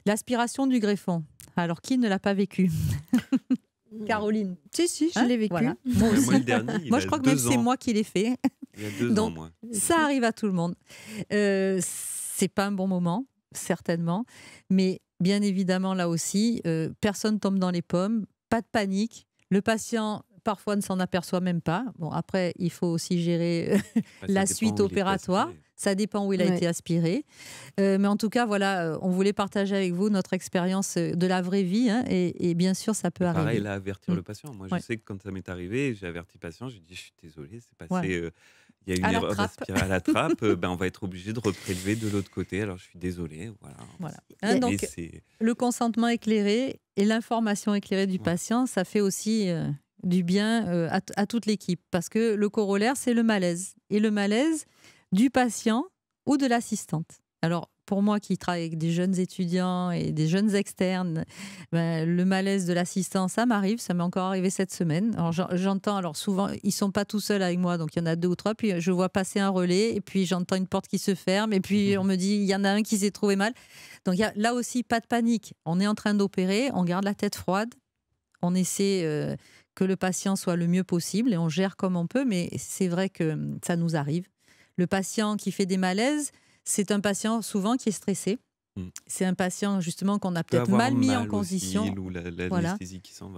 Speaker 1: L'aspiration du greffon. Alors, qui ne l'a pas vécu Caroline. Si, si, je hein? l'ai vécu. Moi, aussi. je crois que c'est moi qui l'ai fait. Il y a deux Donc, moi. Ça arrive à tout le monde. Euh, c'est pas un bon moment, certainement. Mais bien évidemment, là aussi, euh, personne tombe dans les pommes, pas de panique. Le patient parfois ne s'en aperçoit même pas. Bon, après, il faut aussi gérer euh, bah, la suite opératoire. Ça dépend où il a été aspiré. Euh, mais en tout cas, voilà, on voulait partager avec vous notre expérience de la vraie vie. Hein, et, bien sûr, ça peut arriver. Pareil, là, avertir
Speaker 2: mm. le patient. Moi, je sais que quand ça m'est arrivé, j'ai averti le patient, j'ai dit, je suis désolé, c'est passé il y a une à erreur à la trappe, (laughs) euh, ben on va être obligé de reprélever de l'autre côté. Alors je suis désolé. Voilà. Hein, donc,
Speaker 1: le consentement éclairé et l'information éclairée du patient, ça fait aussi euh, du bien euh, à, toute l'équipe. Parce que le corollaire, c'est le malaise. Et le malaise du patient ou de l'assistante. Alors, pour moi qui travaille avec des jeunes étudiants et des jeunes externes, ben, le malaise de l'assistant, ça m'arrive, ça m'est encore arrivé cette semaine. Alors j'entends, alors souvent, ils sont pas tout seuls avec moi, donc il y en a deux ou trois, puis je vois passer un relais, et puis j'entends une porte qui se ferme, et puis mmh on me dit, il y en a un qui s'est trouvé mal. Donc y a, là aussi, pas de panique. On est en train d'opérer, on garde la tête froide, on essaie... Euh, que le patient soit le mieux possible et on gère comme on peut, mais c'est vrai que hum, ça nous arrive. Le patient qui fait des malaises, c'est un patient souvent qui est stressé. Hmm. C'est un patient justement qu'on a peut-être mal mis en condition,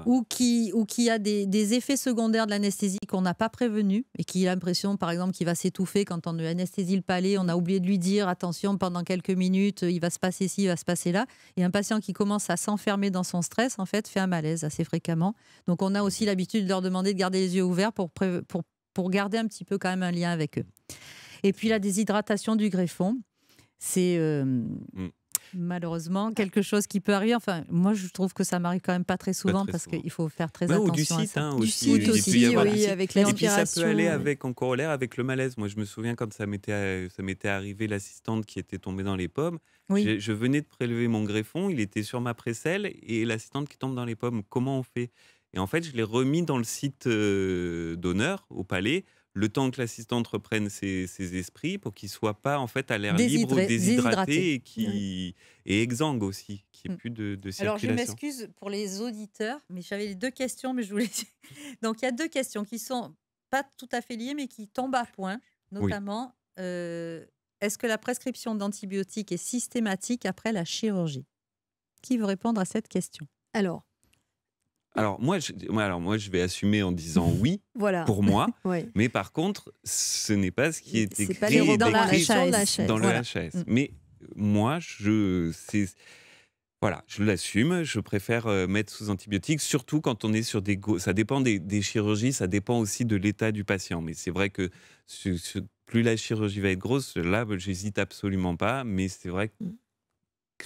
Speaker 1: ou qui ou qui a des, effets secondaires de l'anesthésie qu'on n'a pas prévenu et qui a l'impression, par exemple, qu'il va s'étouffer quand on anesthésie le palais, on a oublié de lui dire attention pendant quelques minutes, il va se passer ci, il va se passer là, et un patient qui commence à s'enfermer dans son stress en fait fait un malaise assez fréquemment. Donc on a aussi l'habitude de leur demander de garder les yeux ouverts pour garder un petit peu quand même un lien avec eux. Et puis la déshydratation du greffon, c'est euh, mm. malheureusement quelque chose qui peut arriver. Enfin, moi, je trouve que ça m'arrive quand même pas très souvent parce qu'il faut faire très attention. Hein, Ou du site, aussi.
Speaker 2: site oui, avec Et puis ça peut aller avec, en corollaire avec le malaise. Moi, je me souviens quand ça m'était arrivé, l'assistante qui était tombée dans les pommes. Je, venais de prélever mon greffon, il était sur ma presselle et l'assistante qui tombe dans les pommes. Comment on fait Et en fait, je l'ai remis dans le site euh, d'honneur au palais le temps que l'assistante reprenne ses, esprits pour qu'il ne soit pas en fait à l'air libre, déshydraté. et, qui, aussi, qu'il n'y ait mm. plus de,
Speaker 1: circulation. Alors je m'excuse pour les auditeurs, mais j'avais les deux questions, mais je voulais... (laughs) Donc il y a deux questions qui ne sont pas tout à fait liées, mais qui tombent à point, notamment... Euh, est-ce que la prescription d'antibiotiques est systématique après la chirurgie Qui veut répondre à cette question Alors,
Speaker 2: alors moi, je, alors moi, je vais assumer en disant (laughs) oui
Speaker 3: pour moi, (laughs)
Speaker 2: mais par contre, ce n'est pas ce qui est écrit, dans, la mm. Mais moi, je, voilà, je l'assume. Je préfère euh, mettre sous antibiotiques, surtout quand on est sur des, ça dépend des, chirurgies, ça dépend aussi de l'état du patient. Mais c'est vrai que plus la chirurgie va être grosse, là, j'hésite absolument pas. Mais c'est vrai que mm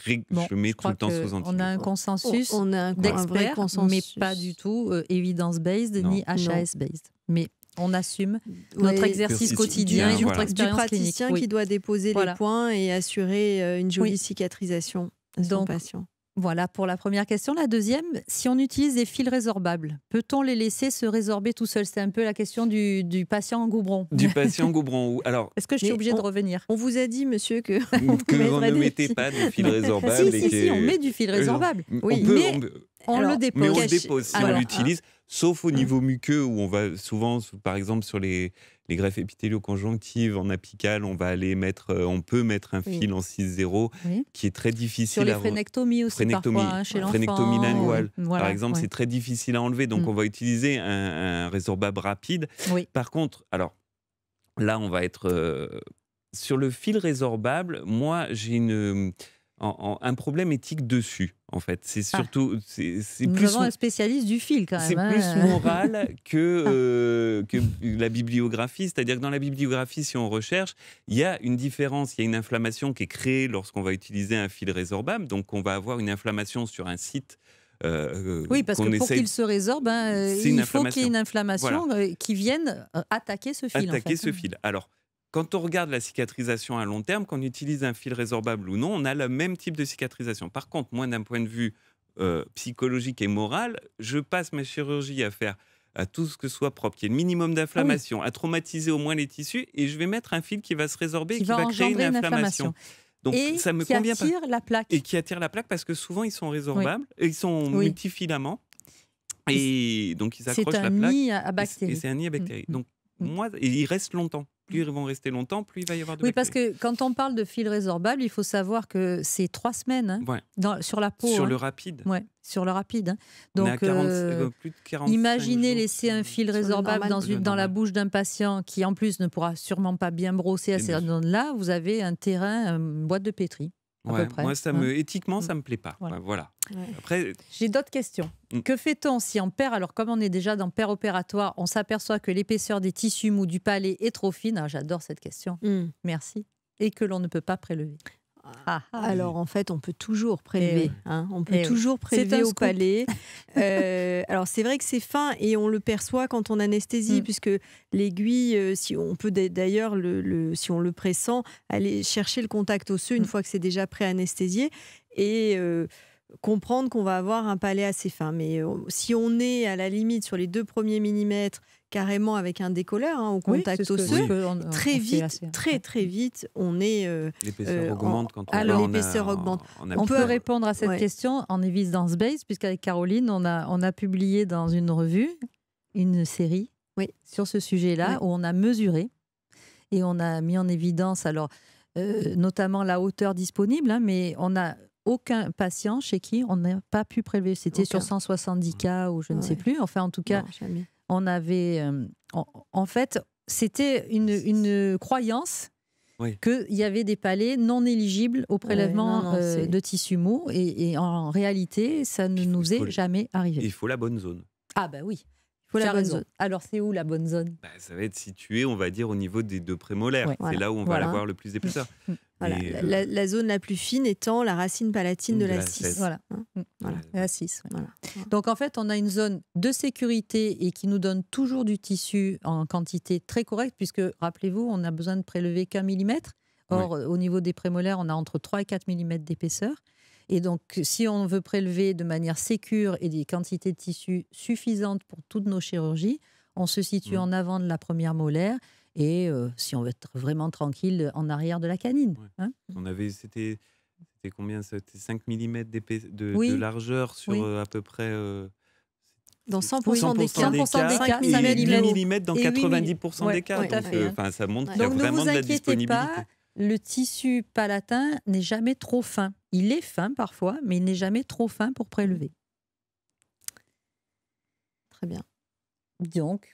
Speaker 2: je mets tout temps On a
Speaker 1: un consensus on, a un, mais pas du tout euh, evidence-based ni HAS-based. Mais on assume notre exercice quotidien, du, praticien qui doit
Speaker 3: déposer les points et assurer euh, une jolie cicatrisation de patient. Voilà
Speaker 1: pour la première question. La deuxième, si on utilise des fils résorbables, peut-on les laisser se résorber tout seul C'est un peu la question du, patient en goubron.
Speaker 2: Du patient goubron. (laughs) Alors, Est-ce
Speaker 1: que je suis obligée de revenir
Speaker 3: On vous a dit, monsieur, que, (laughs) que vous ne mettez pas de fils résorbables. si, si, si, on met du fil euh, résorbable. Oui, on le dépose. Mais on si on l'utilise,
Speaker 2: sauf au mm. niveau muqueux où on va souvent, par exemple, sur les, greffes épithélio en apical, on va aller mettre, euh, on peut mettre un fil en 6-0 qui est très difficile Sur les à aussi parfois, hein, chez l'enfant. Mm. par exemple, c'est très difficile à enlever, donc mm. on va utiliser un, résorbable rapide. Par contre, alors là, on va être euh, sur le fil résorbable. Moi, j'ai une un problème éthique dessus en fait. C'est ah. surtout. C'est, plus un
Speaker 1: spécialiste du fil, quand même. C'est hein. plus moral
Speaker 2: que, (laughs) euh, que la bibliographie. C'est-à-dire que dans la bibliographie, si on recherche, il y a une différence, il y a une inflammation qui est créée lorsqu'on va utiliser un fil résorbable. Donc, on va avoir une inflammation sur un site. Euh, euh, oui, parce que pour qu'il se
Speaker 1: résorbe, hein, il faut qu'il y ait une inflammation qui vienne attaquer ce fil. Attaquer ce hein. fil.
Speaker 2: Alors, quand on regarde la cicatrisation à long terme, qu'on utilise un fil résorbable ou non, on a le même type de cicatrisation. Par contre, moi, d'un point de vue euh, psychologique et moral, je passe ma chirurgie à faire à tout ce que soit propre, qu'il y ait le minimum d'inflammation, ah à traumatiser au moins les tissus, et je vais mettre un fil qui va se résorber qui et qui va, créer une inflammation. Donc ça me qui convient attire pas. la plaque. Et qui attire la plaque parce que souvent ils sont résorbables, ils sont multifilaments. Et donc ils accrochent la plaque. C'est un nid à bactéries. Et c'est un nid à bactéries. Donc mm. moi, et il reste longtemps plus ils vont rester longtemps, plus il va y avoir de Oui, parce
Speaker 1: que quand on parle de fil résorbable, il faut savoir que c'est trois semaines hein, sur la peau. Sur hein. le rapide. Ouais, sur le rapide. Hein. Donc, euh,
Speaker 2: euh, imaginez
Speaker 1: laisser un fil résorbable dans, la bouche d'un patient qui, en plus, ne pourra sûrement pas bien brosser à ces zones-là. Vous avez un terrain, une euh, boîte de pétri. Moi, ça hein.
Speaker 2: me, éthiquement, ça me plaît pas. Voilà.
Speaker 1: j'ai d'autres questions. Mm. Que fait-on si en père Alors, comme on est déjà dans père opératoire, on s'aperçoit que l'épaisseur des tissus mous du palais est trop fine. Ah, j'adore cette question. Mm. Merci.
Speaker 3: Et que l'on ne peut pas prélever. Ah, ah. Alors en fait, on peut toujours eh prélever. Hein. on peut eh toujours prélever au palais. (laughs) Euh, alors c'est vrai que c'est fin et on le perçoit quand on anesthésie, mm. puisque l'aiguille, euh, si on peut d'ailleurs, le, si on le pressent, aller chercher le contact osseux une mm. fois que c'est déjà pré-anesthésié. Et euh, comprendre qu'on va avoir un palais assez fin. Mais euh, si on est à la limite sur les deux premiers millimètres, carrément avec un décolleur, hein, au contact osseux, très vite, hein. très très vite, on est... Euh, l'épaisseur euh, augmente quand on l'épaisseur augmente. On, peut répondre à cette question en
Speaker 1: évidence base, puisqu'avec Caroline, on a, on a publié dans une revue une série oui. sur ce sujet-là, où on a mesuré et on a mis en évidence, alors notamment la hauteur disponible, hein, mais on a aucun patient chez qui on n'a pas pu prélever. C'était sur 170 cas ou je ne sais plus. Enfin, en tout cas, on avait. Euh, en fait, c'était une, croyance qu'il y avait des palais non éligibles au prélèvement euh, de tissus mous. Et, en réalité, ça ne nous est jamais arrivé.
Speaker 2: il faut la bonne zone.
Speaker 1: Ah ben oui. Alors,
Speaker 3: c'est où la bonne zone
Speaker 2: bah, Ça va être situé, on va dire, au niveau des deux prémolaires. C'est là où on va avoir le plus d'épaisseur. (laughs) Euh,
Speaker 3: la, zone la plus fine étant la racine palatine de, la, 6. Mm. Hein, voilà. La 6. Donc en fait, on a une zone de sécurité et qui nous donne toujours
Speaker 1: du tissu en quantité très correcte, puisque rappelez-vous, on a besoin de prélever qu'un millimètre. Or, au niveau des prémolaires, on a entre 3 et 4 mm d'épaisseur. Et donc, si on veut prélever de manière sécure et des quantités de tissus suffisantes pour toutes nos chirurgies, on se situe mmh. en avant de la première molaire et euh, si on veut être vraiment tranquille, en arrière de la canine. Hein.
Speaker 2: on avait, c'était, c'était combien C'était 5 mm de, de, largeur sur euh, à peu près. Euh,
Speaker 3: dans 100%, des cas, 5 mm, dans 90% des cas. donc, hein. ça montre qu'il y a vraiment de la disponibilité. Pas,
Speaker 1: le tissu palatin n'est jamais trop fin. Il est fin parfois, mais il n'est jamais trop fin pour prélever. Très bien. Donc,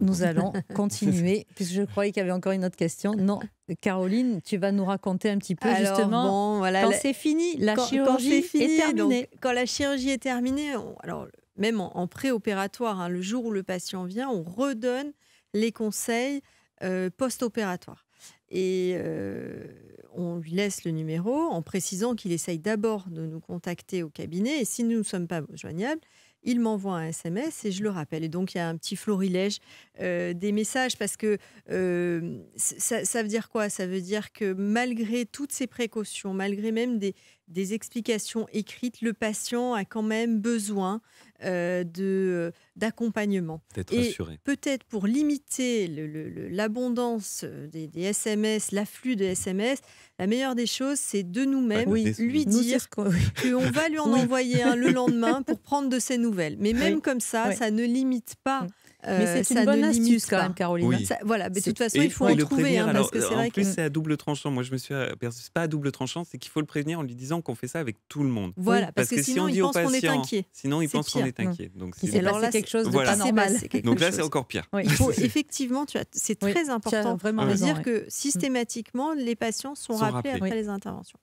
Speaker 1: nous allons (laughs) continuer, puisque je croyais qu'il y avait encore une autre question. Non, Caroline, tu vas nous raconter un petit peu justement quand c'est fini, la chirurgie est, terminée.
Speaker 3: quand la chirurgie est terminée, Alors, même en, préopératoire, hein, le jour où le patient vient, on redonne les conseils euh, post-opératoires. Et euh, on lui laisse le numéro en précisant qu'il essaye d'abord de nous contacter au cabinet. Et si nous ne sommes pas joignables, il m'envoie un SMS et je le rappelle. Et donc, il y a un petit florilège euh, des messages parce que euh, ça, veut dire quoi Ça veut dire que malgré toutes ces précautions, malgré même des explications écrites, le patient a quand même besoin euh, de euh, d'accompagnement. Et peut-être pour limiter l'abondance des, SMS, l'afflux de SMS, la meilleure des choses, c'est de nous-mêmes bah, lui dire qu'on (laughs) va lui en envoyer un le lendemain pour prendre de ses nouvelles. Mais même comme ça, ça ne limite pas euh, mais c'est une bonne astuce quand même, Caroline. Hein. voilà, mais de toute façon, il faut en trouver. Prévenir, hein, parce que c'est vrai plus, c'est
Speaker 2: à double tranchant. Moi, je me suis aperçu, euh, c'est pas à double tranchant, c'est qu'il faut le prévenir en lui disant qu'on fait ça avec tout le monde. Voilà, parce, que, sinon, il pense qu'on est inquiet. sinon il pense qu'on est inquiet. Donc, c'est alors quelque chose de pas normal. Donc là, c'est
Speaker 3: encore pire. Il faut (laughs) effectivement, c'est très important de dire que mm. systématiquement, les patients sont rappelés après les interventions.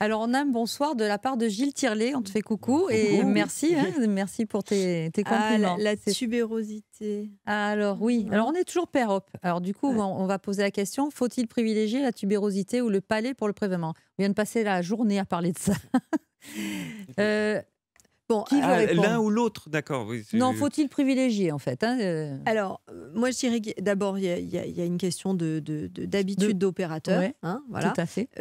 Speaker 3: Alors, on a un bonsoir de la part de Gilles Tirlet. On te fait coucou,
Speaker 1: et merci, hein, merci pour tes, ah, compliments. la,
Speaker 3: tubérosité.
Speaker 1: Alors, oui. Alors, on est toujours pérop. Alors, du coup, on, va poser la question faut-il privilégier la tubérosité ou le palais pour le prélèvement On vient de passer la journée à parler de ça. (laughs) Euh,
Speaker 3: ah, l'un ou l'autre,
Speaker 2: d'accord. non, faut-il
Speaker 3: privilégier en fait hein, euh Alors, euh, moi je dirais d'abord, il y, a une question d'habitude d'opérateur, de, voilà,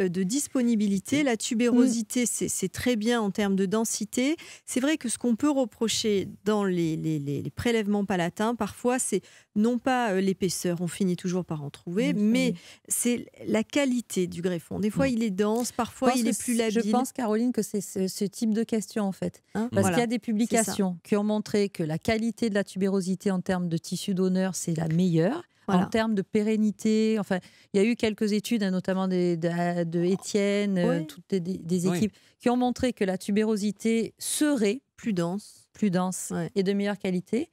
Speaker 3: de disponibilité. La tubérosité, mm. c'est très bien en termes de densité. C'est vrai que ce qu'on peut reprocher dans les prélèvements palatins, parfois, c'est non pas euh, l'épaisseur, on finit toujours par en trouver, mais c'est la qualité du greffon. Des fois, il est dense, parfois, il est plus labile. Je pense,
Speaker 1: Caroline, que c'est ce, type de question, en fait. Hein Parce qu'il y a des publications qui ont montré que la qualité de la tubérosité en termes de tissu d'honneur, c'est la meilleure. en termes de pérennité. Enfin, il y a eu quelques études, hein, notamment euh, de, Étienne, euh, toutes des, équipes, qui ont montré que la tubérosité serait plus dense, plus dense et de meilleure qualité.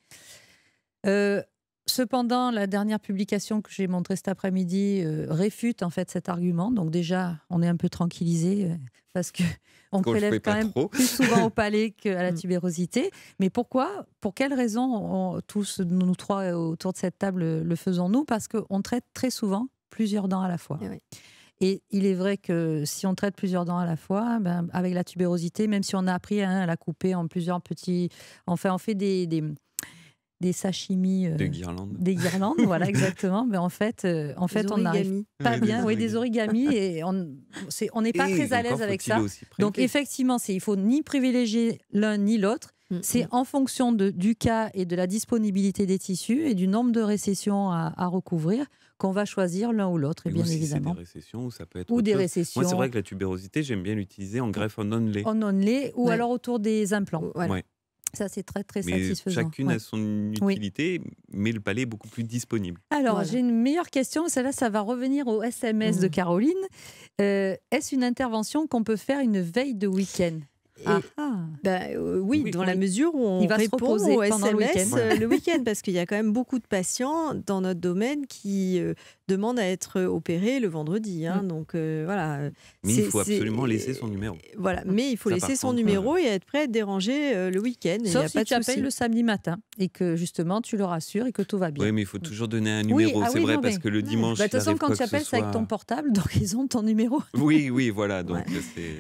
Speaker 1: Euh, Cependant, la dernière publication que j'ai montrée cet après-midi euh, réfute en fait cet argument. Donc déjà, on est un peu tranquillisé euh, parce que (laughs) on prélève quand même plus souvent au (laughs) palais qu'à la mm. tubérosité. Mais pourquoi Pour quelles raisons tous nous trois euh, autour de cette table le faisons-nous Parce qu'on traite très souvent plusieurs dents à la fois. Eh Et, il est vrai que si on traite plusieurs dents à la fois, ben, avec la tubérosité, même si on a appris hein, à la couper en plusieurs petits, enfin on fait des des sashimi. Euh, des guirlandes. Des guirlandes, voilà, (laughs) exactement. Mais en fait, euh, en fait on n'arrive pas bien. oui, des origamis. (laughs) et on n'est pas très à l'aise avec ça. Donc, effectivement, il faut ni privilégier l'un ni l'autre. Mm, c'est mm. en fonction de, du cas et de la disponibilité des tissus et du nombre de récessions à, à recouvrir qu'on va choisir l'un ou l'autre, et bien si évidemment. Des
Speaker 2: récessions, ou ça peut être. Ou des récessions. Moi, c'est vrai que la tubérosité, j'aime bien l'utiliser en greffe on En
Speaker 1: On lait ou alors autour des implants. Voilà. Ça, c'est très, très satisfaisant. Chacune a
Speaker 2: son utilité, mais le palais est beaucoup plus disponible.
Speaker 1: Alors, j'ai une meilleure question. Celle-là, ça va revenir au SMS de hmm. Caroline. Euh, est-ce une intervention qu'on peut faire une veille de week-end ah, ah.
Speaker 3: Bah, euh, oui, dans la mesure où on va répond au SMS euh, le week-end, parce qu'il y a quand même beaucoup de patients dans notre domaine qui demande à être euh, opéré le vendredi. Hein. Mm. Donc euh, voilà. Mais il faut absolument laisser
Speaker 2: son numéro. Voilà,
Speaker 3: mais il faut laisser son numéro euh, et être prêt
Speaker 1: à déranger le week-end. Sauf si tu appelles le samedi matin et que justement tu le rassures et que tout va bien.
Speaker 2: Oui, mais il faut toujours donner un numéro, ah c'est vrai, parce que le dimanche. Bah, de toute façon, quand tu appelles, c'est avec ton
Speaker 1: portable, (laughs) donc ils ont ton numéro.
Speaker 2: Oui, oui, voilà. Donc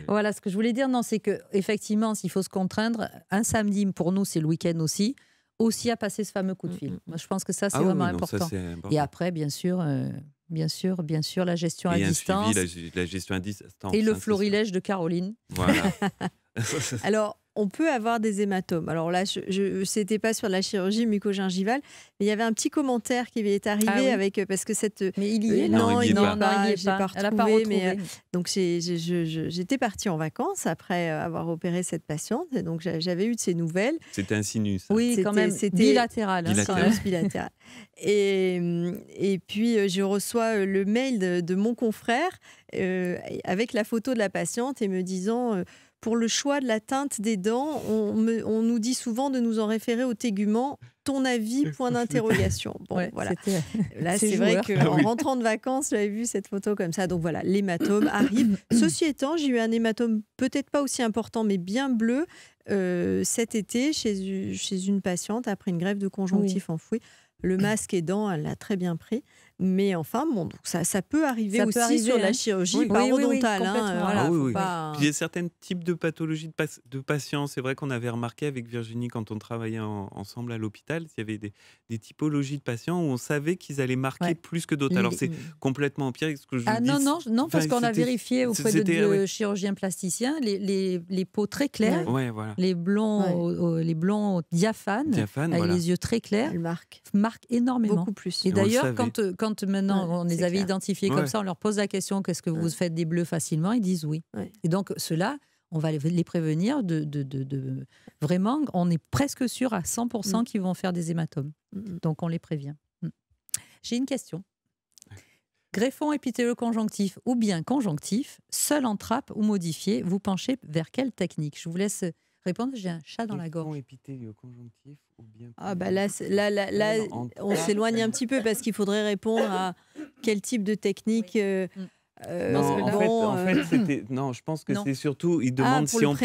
Speaker 1: Voilà, ce que je voulais dire, non, c'est que effectivement, s'il faut se contraindre, un samedi pour nous, c'est le week-end aussi aussi à passer ce fameux coup de mm, fil. Mm, mm. Moi, je pense que ça, c'est ah vraiment important. Et après, bien sûr, euh, bien sûr, bien sûr, la gestion à distance. la,
Speaker 2: gestion à distance. Et le hein,
Speaker 3: florilège de Caroline. Voilà.
Speaker 2: (laughs) (laughs)
Speaker 3: Alors, on peut avoir des hématomes. Alors là, je, n'était pas sur la chirurgie mucogingivale, mais il y avait un petit commentaire qui est arrivé ah avec euh, parce que cette euh, mais il y est euh, non, il non, non, pas, pas, mais, donc j'étais partie en vacances après avoir opéré cette patiente donc j'avais eu de ces nouvelles.
Speaker 2: C'était un sinus. Hein. Oui, quand même. C'était bilatéral. un hein, bilatéral. bilatéral.
Speaker 3: (laughs) Et, et puis je reçois le mail de, mon confrère avec la photo de la patiente et me disant pour le choix de la teinte des dents, on, nous dit souvent de nous en référer au tégument. Ton avis (laughs) Point d'interrogation. Bon, voilà. Là, (laughs) c'est vrai qu'en ah rentrant de vacances, j'avais vu cette photo comme ça. Donc voilà, l'hématome (coughs) arrive. Ceci étant, j'ai eu un hématome peut-être pas aussi important, mais bien bleu euh, cet été chez, une patiente après une grève de conjonctif enfoui. Le masque aidant, elle l'a très bien pris. Mais enfin, bon, ça, ça, peut arriver aussi sur la chirurgie parodontale. Il y a
Speaker 2: certains types de pathologies de, patients. C'est vrai qu'on avait remarqué avec Virginie quand on travaillait ensemble à l'hôpital, il y avait des, typologies de patients où on savait qu'ils allaient marquer plus que d'autres. Alors c'est complètement empirique ce que je ah dis. Non, non, non parce qu'on a vérifié auprès de,
Speaker 1: chirurgiens plasticiens les, les, peaux très claires, les, blonds, les blonds diaphanes, avec les yeux très clairs, marquent marque énormément. Beaucoup plus. Et d'ailleurs, quand euh, maintenant on les avait identifiés comme ça, on leur pose la question qu'est-ce que vous faites des bleus facilement Ils disent oui. Et donc, ceux-là, on va les prévenir de, Vraiment, on est presque sûr à 100% mm. qu'ils vont faire des hématomes. Donc, on les prévient. Mm. J'ai une question. Greffon épithélo ou bien conjonctif, seul en trappe ou modifié, vous penchez vers quelle technique Je vous laisse Réponse
Speaker 3: j'ai un chat dans la gorge.
Speaker 2: conjonctif ou bien.
Speaker 3: Ah, bah là, là, là, on s'éloigne un petit peu parce qu'il faudrait répondre à quel type de technique. non,
Speaker 2: je pense que c'est surtout, il ah, demande si on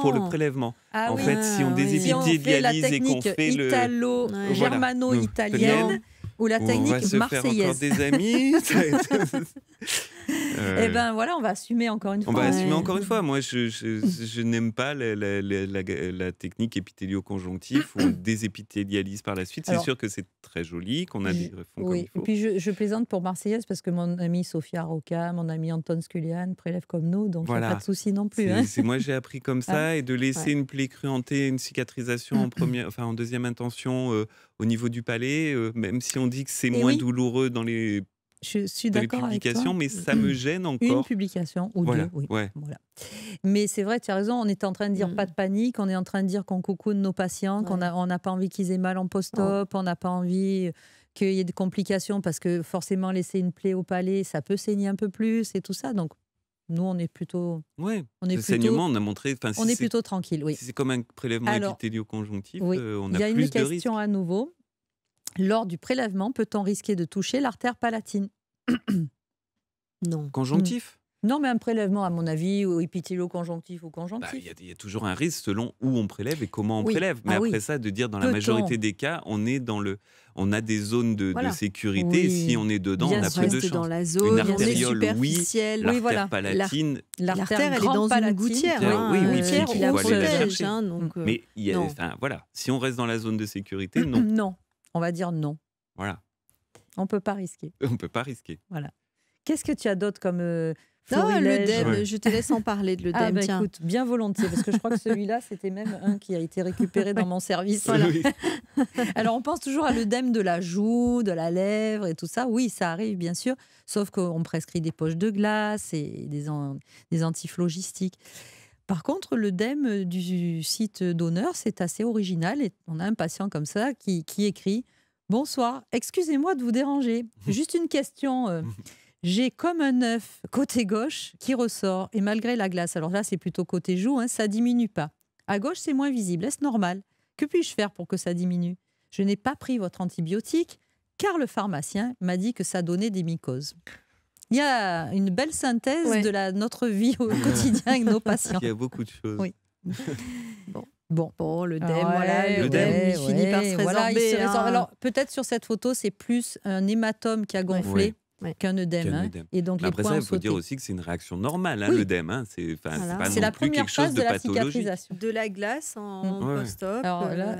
Speaker 2: pour le prélèvement. Ah, en oui. fait, si on ah désidéalise si et qu'on fait le euh, germano-italienne ou la technique on se marseillaise. encore des amis. (laughs)
Speaker 1: (laughs)
Speaker 2: Et euh, eh ben
Speaker 1: voilà, on va assumer encore une fois. On va assumer encore
Speaker 2: une fois. Moi, (laughs) je, n'aime pas la, technique épithélio ou où (coughs) désépithélialise par la suite. C'est sûr que c'est très joli, qu'on a des fonds Comme faut.
Speaker 1: Et puis je, plaisante pour Marseillaise parce que mon ami Sofia Rocca, mon ami Anton Sculian prélève comme nous, donc a pas de souci non plus. C'est hein.
Speaker 2: moi j'ai appris comme (laughs) ah, ça et de laisser une plaie cruantée, une cicatrisation en première, (coughs) enfin en deuxième intention euh, au niveau du palais, euh, même si on dit que c'est moins douloureux dans les
Speaker 1: je suis d'accord avec toi. mais ça me gêne encore. Une publication ou deux, oui. Mais c'est vrai, tu as raison, on est en train de dire mm. pas de panique, on est en train de dire qu'on coucoune nos patients, qu'on n'a pas envie qu'ils aient mal en post-op, oh. on n'a pas envie euh, qu'il y ait des complications parce que forcément laisser une plaie au palais, ça peut saigner un peu plus et tout ça. Donc nous, on est plutôt. Oui. On est plutôt, on a montré. on est, plutôt tranquille, oui. c'est
Speaker 2: comme un prélèvement épithélio-conjonctif, euh, on a, plus de risques. Il y a une question
Speaker 1: à nouveau. Lors du prélèvement, peut-on risquer de toucher l'artère palatine
Speaker 2: (coughs) Non. Conjonctif
Speaker 1: non, mais un prélèvement, à mon avis, ou épithélo-conjonctif ou conjonctif. Bah, il y, a
Speaker 2: toujours un risque selon où on prélève et comment on prélève. Ah mais après ça, de dire dans la majorité des cas, on est dans le, on a des zones de, sécurité. si on est dedans, on a plus de chance. Dans la zone, une L'artère palatine.
Speaker 1: L'artère, elle est dans une gouttière.
Speaker 2: oui, oui, la chercher. mais y a, voilà, si on reste dans la zone de sécurité, (coughs) non.
Speaker 1: Non, on va dire non. Voilà. On peut pas risquer.
Speaker 2: (laughs) On peut pas risquer.
Speaker 1: Voilà. Qu'est-ce que tu as d'autre comme. Euh, non, le je te laisse en parler de dème (laughs) Ah, bah, écoute, bien volontiers, parce que je crois que celui-là, c'était même un qui a été récupéré (laughs) dans mon service. Voilà. Alors, on pense toujours à le DEM de la joue, de la lèvre et tout ça. Oui, ça arrive, bien sûr, sauf qu'on prescrit des poches de glace et des, an des antiphlogistiques. Par contre, le l'œdème du site d'honneur, c'est assez original. Et on a un patient comme ça qui, écrit Bonsoir, excusez-moi de vous déranger. (laughs) Juste une question. Euh, (laughs) j'ai comme un œuf côté gauche qui ressort et malgré la glace, alors là c'est plutôt côté joue, hein, ça diminue pas. À gauche c'est moins visible, est-ce normal Que puis-je faire pour que ça diminue Je n'ai pas pris votre antibiotique car le pharmacien m'a dit que ça donnait des mycoses il y a une belle synthèse de notre vie au (laughs) quotidien avec nos patients. Il y a beaucoup de choses. (laughs) bon. Bon. le ah voilà, le dème, il finit par se résorber. Hein. Alors, peut-être sur cette photo, c'est plus un hématome qui a gonflé. qu'un hein. œdème. Et donc les après ça, il faut dire aussi que c'est
Speaker 2: une réaction normale, hein, oui. l'œdème. Hein. C'est la première chose de, la cicatrisation.
Speaker 3: De la glace en mm. post-op. Euh,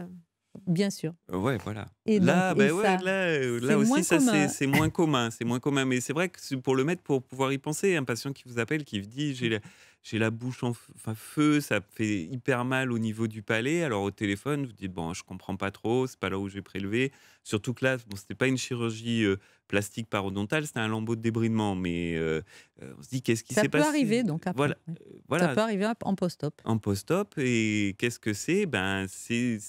Speaker 1: Bien sûr.
Speaker 2: Euh, ouais, voilà. Et là, ben là,
Speaker 3: euh, là aussi, ça, c'est moins
Speaker 2: commun. C'est moins commun. Mais c'est vrai que pour le mettre, pour pouvoir y penser, un patient qui vous appelle, qui vous dit j'ai mm j'ai la bouche en feu, ça fait hyper mal au niveau du palais. Alors au téléphone, vous dites bon, je comprends pas trop, c'est pas là où j'ai prélevé. Surtout que là, bon, c'était pas une chirurgie euh, plastique parodontale, c'était un lambeau de débridement. Mais euh, euh, on se dit qu'est-ce qui s'est passé Ça peut arriver donc Voilà, Ça peut arriver en post-op. En post-op et qu'est-ce que c'est Ben c'est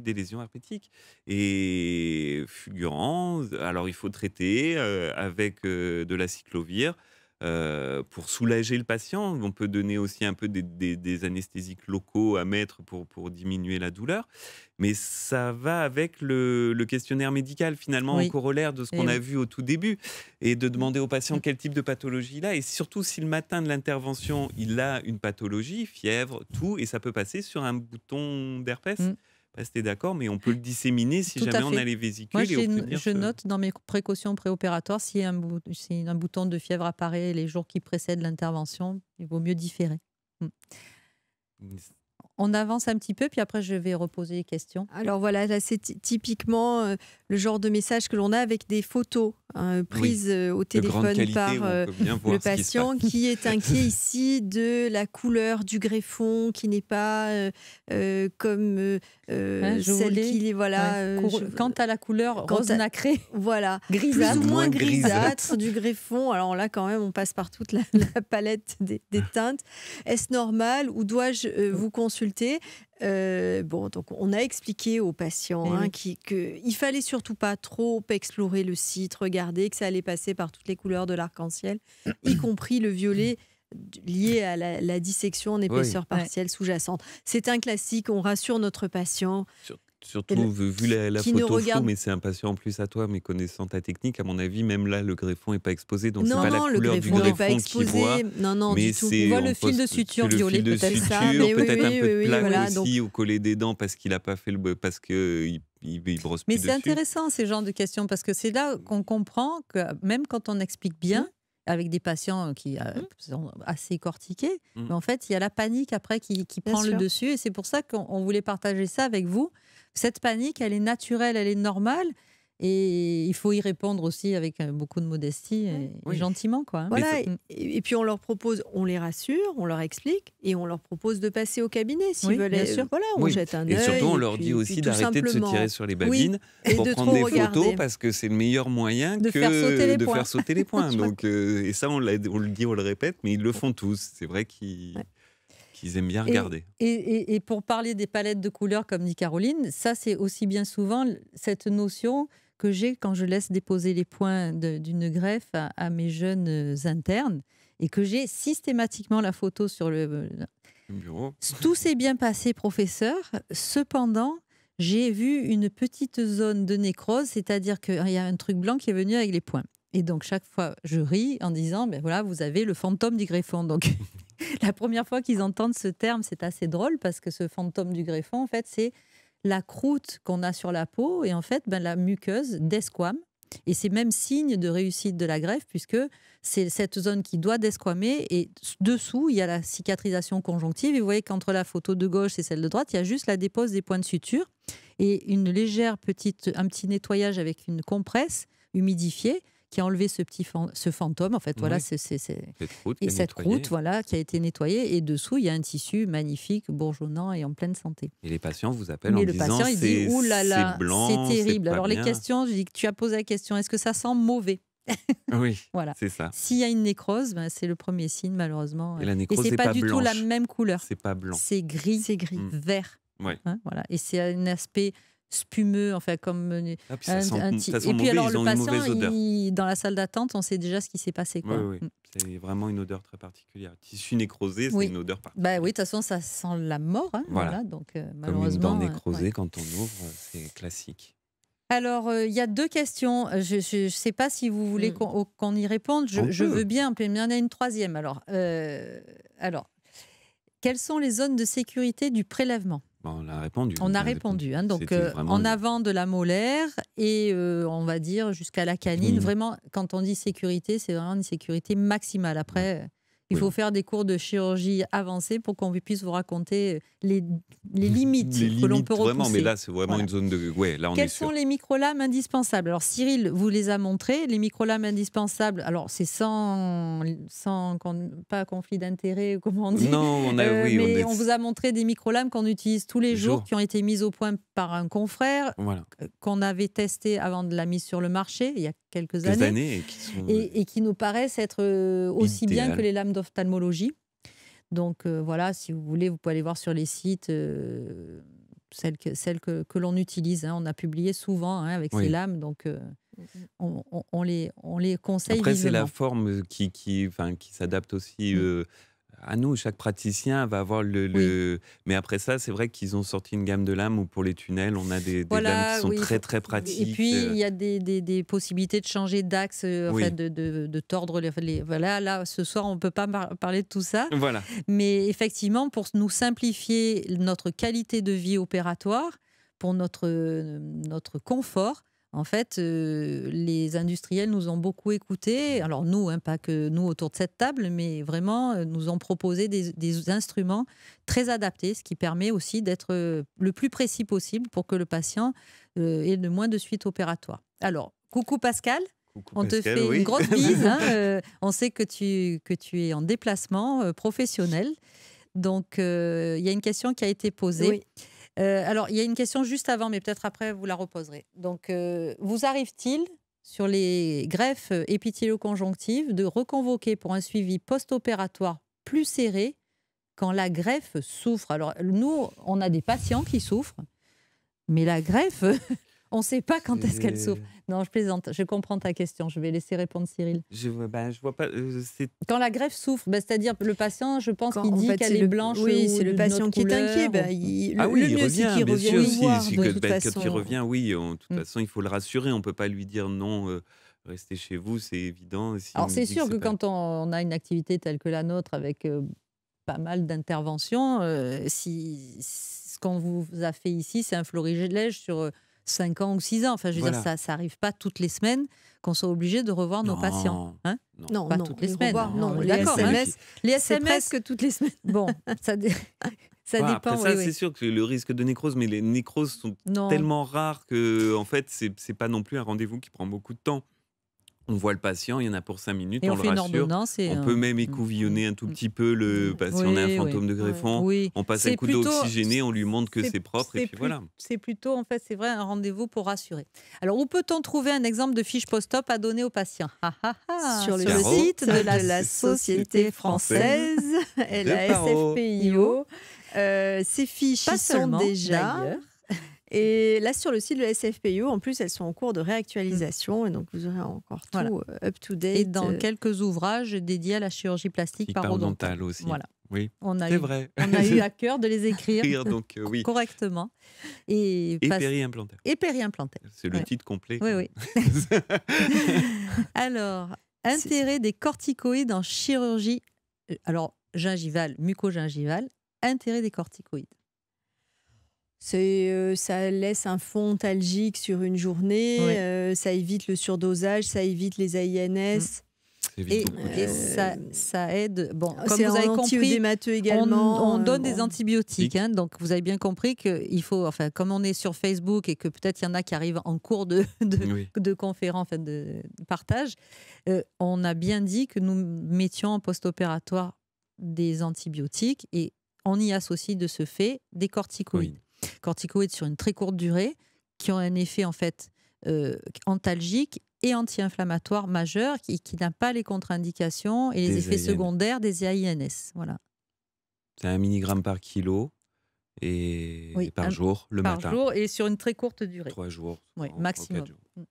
Speaker 2: des lésions herpétiques et fulgurant. Alors il faut traiter avec de la cyclovir. Euh, pour soulager le patient. On peut donner aussi un peu des, anesthésiques locaux à mettre pour, diminuer la douleur. Mais ça va avec le, questionnaire médical, finalement, corollaire de ce qu'on a vu au tout début. Et de mm. demander au patient mm. quel type de pathologie il a. Et surtout, si le matin de l'intervention, il a une pathologie, fièvre, tout, et ça peut passer sur un bouton d'herpès. Mm rester d'accord, mais on peut le disséminer si jamais on a les vésicules. Moi, je euh,
Speaker 1: note dans mes précautions préopératoires, si un, un bouton de fièvre apparaît les jours qui précèdent l'intervention, il vaut mieux différer. Hum. On avance un petit
Speaker 3: peu, puis après je vais reposer les questions. Alors voilà, là c'est typiquement euh, le genre de message que l'on a avec des photos hein, prises euh, au téléphone par le patient qui, est (laughs) inquiet ici de la couleur du greffon qui n'est pas comme euh, hein, voilà. Euh, quant à la couleur rose nacrée, voilà, (laughs) plus ou moins grisâtre du greffon. Alors là, quand même, on passe par toute la, (laughs) palette des, teintes. Est-ce normal ou dois-je euh, mm. vous consulter euh, bon, donc on a expliqué aux patients eh hein, qu'il fallait surtout pas trop explorer le site, regarder, que ça allait passer par toutes les couleurs de l'arc-en-ciel, y (coughs) compris le violet lié à la, dissection en épaisseur partielle sous-jacente. C'est un classique, on rassure notre patient.
Speaker 2: Surtout vu la, photo mais c'est un patient en plus à toi, mais connaissant ta technique, à mon avis, même là, le greffon n'est pas exposé, donc pas non, la greffon, n'est pas exposé, non, non, On voit le fil de suture violet, peut-être ça, peut-être un peu de aussi, ou coller des dents parce qu'il a pas fait le, parce que Mais c'est intéressant
Speaker 1: ces genres de questions parce que c'est là qu'on comprend que même quand on explique bien, hum avec des patients euh, euh, mmh. qui sont assez cortiqués. Mmh. Mais en fait, il y a la panique après qui, prend le dessus. Et c'est pour ça qu'on voulait partager ça avec vous. Cette panique, elle est naturelle, elle est normale. Et il faut y répondre
Speaker 3: aussi avec euh, beaucoup
Speaker 1: de modestie et, gentiment.
Speaker 3: Quoi. Hein. Voilà, et, puis on leur propose, on les rassure, on leur explique et on leur propose de passer au cabinet s'ils veulent. Euh, voilà, on jette un Et surtout, on leur dit aussi d'arrêter de se tirer sur les babines pour prendre des photos parce que
Speaker 2: c'est le meilleur moyen de, que faire, sauter de faire sauter les (laughs) points. Donc, euh, et ça, on, on, le dit, on le répète, mais ils le font tous. C'est vrai qu'ils. aiment bien regarder.
Speaker 1: Et, et, pour parler des palettes de couleurs, comme dit Caroline, ça c'est aussi bien souvent cette notion que j'ai quand je laisse déposer les points d'une greffe à, mes jeunes euh, internes et que j'ai systématiquement la photo sur euh, le bureau. Tout s'est bien passé, professeur. Cependant, j'ai vu une petite zone de nécrose, c'est-à-dire qu'il y a un truc blanc qui est venu avec les points. Et donc, chaque fois, je ris en disant, ben voilà, vous avez le fantôme du greffon. Donc, (laughs) la première fois qu'ils entendent ce terme, c'est assez drôle parce que ce fantôme du greffon, en fait, c'est la croûte qu'on a sur la peau et en fait ben, la muqueuse desquame. Et c'est même signe de réussite de la greffe puisque c'est cette zone qui doit desquamer et dessous, il y a la cicatrisation conjonctive. Et vous voyez qu'entre la photo de gauche et celle de droite, il y a juste la dépose des points de suture et une légère petite, un petit nettoyage avec une compresse humidifiée qui a enlevé ce petit ce fantôme. En fait, voilà, c'est et cette croûte, voilà, qui a été nettoyée. Et dessous, il y a un tissu magnifique, bourgeonnant et en pleine santé.
Speaker 2: Et les patients vous appellent en le disant, patient, il dit, là c'est terrible. Alors les questions,
Speaker 1: je dis que tu as posé la question, est-ce que ça sent mauvais (laughs) oui, (laughs) voilà. c'est ça. S'il y a une nécrose, ben, c'est le premier signe malheureusement. Euh, et la nécrose, c'est pas, pas, du tout la même couleur. C'est pas blanc. C'est gris, c'est gris, vert. Mmh. Ouais. Hein, voilà. Et c'est un aspect spumeux, enfin comme un, Et puis alors le patient, dans la salle d'attente, on sait déjà ce qui s'est passé. Oui, mm.
Speaker 2: C'est vraiment une odeur très particulière. Tissu nécrosé, c'est une odeur
Speaker 1: particulière. Bah oui, de toute façon, ça sent la mort. Hein, voilà. Donc malheureusement.
Speaker 2: Comme une quand on ouvre, c'est classique.
Speaker 1: Alors, euh, il y a deux questions. Euh, je ne sais pas si vous voulez mm. qu'on y réponde. Je, veux bien, mais il y en a une troisième. Alors, euh, alors, quelles sont les zones de sécurité du prélèvement
Speaker 2: ben, on a répondu. On, a, répondu.
Speaker 1: Hein. donc, euh, en avant de la molaire et euh, on va dire jusqu'à la canine. Mmh. Vraiment, quand on dit sécurité, c'est vraiment une sécurité maximale. Après, il faut faire des cours de chirurgie avancée pour qu'on puisse vous raconter euh, les, limites que l'on peut repousser. Vraiment, mais là, c'est vraiment une
Speaker 2: zone de. Ouais, Quelles sont
Speaker 1: les micro-lames indispensables Alors, Cyril vous les a montrées. Les micro-lames indispensables, alors, c'est sans, sans pas conflit d'intérêt, comment on dit. Non, on a, euh, oui, mais on, vous a montré des micro-lames qu'on utilise tous les jours, qui ont été mises au point par un confrère, euh, qu'on avait testé avant de la mise sur le marché. Il y a quelques, années, et, qui nous paraissent être euh, aussi bien que les lames d'ophtalmologie. Donc euh, voilà, si vous voulez, vous pouvez aller voir sur les sites euh, celles que, celles que, l'on utilise. Hein. On a publié souvent hein, avec ces lames, donc mm, mm. on, les, on les conseille. Après, c'est la
Speaker 2: forme qui, qui, enfin, qui s'adapte aussi. Mm à nous, chaque praticien va avoir le. Mais après ça, c'est vrai qu'ils ont sorti une gamme de lames où pour les tunnels, on a des, lames qui sont très très pratiques. Et puis euh. il y
Speaker 1: a des, possibilités de changer d'axe, euh, de, de, tordre les, Voilà, là ce soir on ne peut pas parler de tout ça. Voilà. Mais effectivement, pour nous simplifier notre qualité de vie opératoire, pour notre euh, notre confort, en fait, euh, les industriels nous ont beaucoup écoutés. Alors nous, hein, pas que nous autour de cette table, mais vraiment euh, nous ont proposé des, instruments très adaptés, ce qui permet aussi d'être euh, le plus précis possible pour que le patient ait le moins de suite opératoire. Alors, coucou Pascal. on te fait une grosse bise. Hein, (laughs) on sait que tu, que tu es en déplacement professionnel. Donc, il y a une question qui a été posée. Euh, alors, il y a une question juste avant, mais peut-être après, vous la reposerez. Donc, euh, vous arrive-t-il sur les greffes euh, épithélo de reconvoquer pour un suivi post-opératoire plus serré quand la greffe souffre Alors, nous, on a des patients qui souffrent, mais la greffe, on ne sait pas quand est-ce qu'elle souffre. Non, je plaisante. Je comprends ta question. Je vais laisser répondre Cyril.
Speaker 2: Je, ben, je vois pas. Euh,
Speaker 1: quand la greffe souffre, bah, c'est-à-dire le patient, je pense qu'il dit qu'elle est, blanche. Oui, c'est le patient qui est inquiet.
Speaker 3: ah oui, le il mieux, revient, revient sûr. si, de toute façon. il
Speaker 2: revient, oui. En toute mm. façon, il faut le rassurer. On ne peut pas lui dire non. Euh, restez chez vous, c'est évident. Alors c'est sûr que, quand
Speaker 1: on, a une activité telle que la nôtre avec euh, pas mal d'interventions, si, ce qu'on vous a fait ici, c'est un florilège sur 5 ans ou 6 ans. Enfin, je veux dire, ça n'arrive arrive pas toutes les semaines qu'on soit obligé de revoir nos patients. Hein. non, pas toutes les, semaines. les SMS, hein. les SMS que toutes les semaines. Bon, (laughs) ça, ça dépend. Après ça, c'est sûr
Speaker 2: que le risque de nécrose, mais les nécroses sont tellement rares que, en fait, c'est pas non plus un rendez-vous qui prend beaucoup de temps on voit le patient, il y en a pour 5 minutes, on, le rassure. on peut même mm, écouvillonner mm, un tout mm. petit peu le patient. on a un fantôme de greffon, on passe un coup plutôt... d'oxygéné, on lui montre que c'est propre et puis voilà.
Speaker 1: C'est plutôt, en fait, c'est vrai, un rendez-vous pour rassurer. Alors, où peut-on trouver un exemple de fiche post-op à donner aux patients ah, ah, ah, Sur le site de la, Société française,
Speaker 3: la (laughs) SFPIO. Euh, ces fiches sont déjà et là, sur le site de la SFPU, en plus, elles sont en cours de réactualisation. Mm. Et donc, vous aurez encore tout euh, up to date. Et dans euh,
Speaker 1: quelques ouvrages dédiés à la chirurgie plastique parodontale, aussi. Voilà. Oui, on a eu, vrai. On a (laughs) eu à cœur de les écrire, euh, correctement. Et, et implanté. Et implanté. C'est le titre complet. Oui, oui. (laughs) Alors, intérêt des corticoïdes en chirurgie. Alors, gingivale, muco-gingivale, intérêt des corticoïdes.
Speaker 3: C'est euh, ça laisse un fond talgique sur une journée, euh, ça évite le surdosage, ça évite les AINS. Mm. Et, et euh, ça, aide. Bon, comme vous avez compris, également, on, donne des
Speaker 1: antibiotiques. Hein. donc vous avez bien compris qu'il faut, enfin, comme on est sur Facebook et que peut-être il y en a qui arrivent en cours de, de conférence, enfin de, partage, on a bien dit que nous mettions en post-opératoire des antibiotiques et on y associe de ce fait des corticoïdes corticoïdes sur une très courte durée qui ont un effet en fait euh, antalgique et anti-inflammatoire majeur qui, qui n'a pas les contre-indications et les effets secondaires des AINS. Voilà.
Speaker 2: C'est un milligramme par kilo et par jour le matin. Par jour
Speaker 3: et sur une très courte durée. Trois
Speaker 2: jours.
Speaker 1: maximum.
Speaker 3: Mm.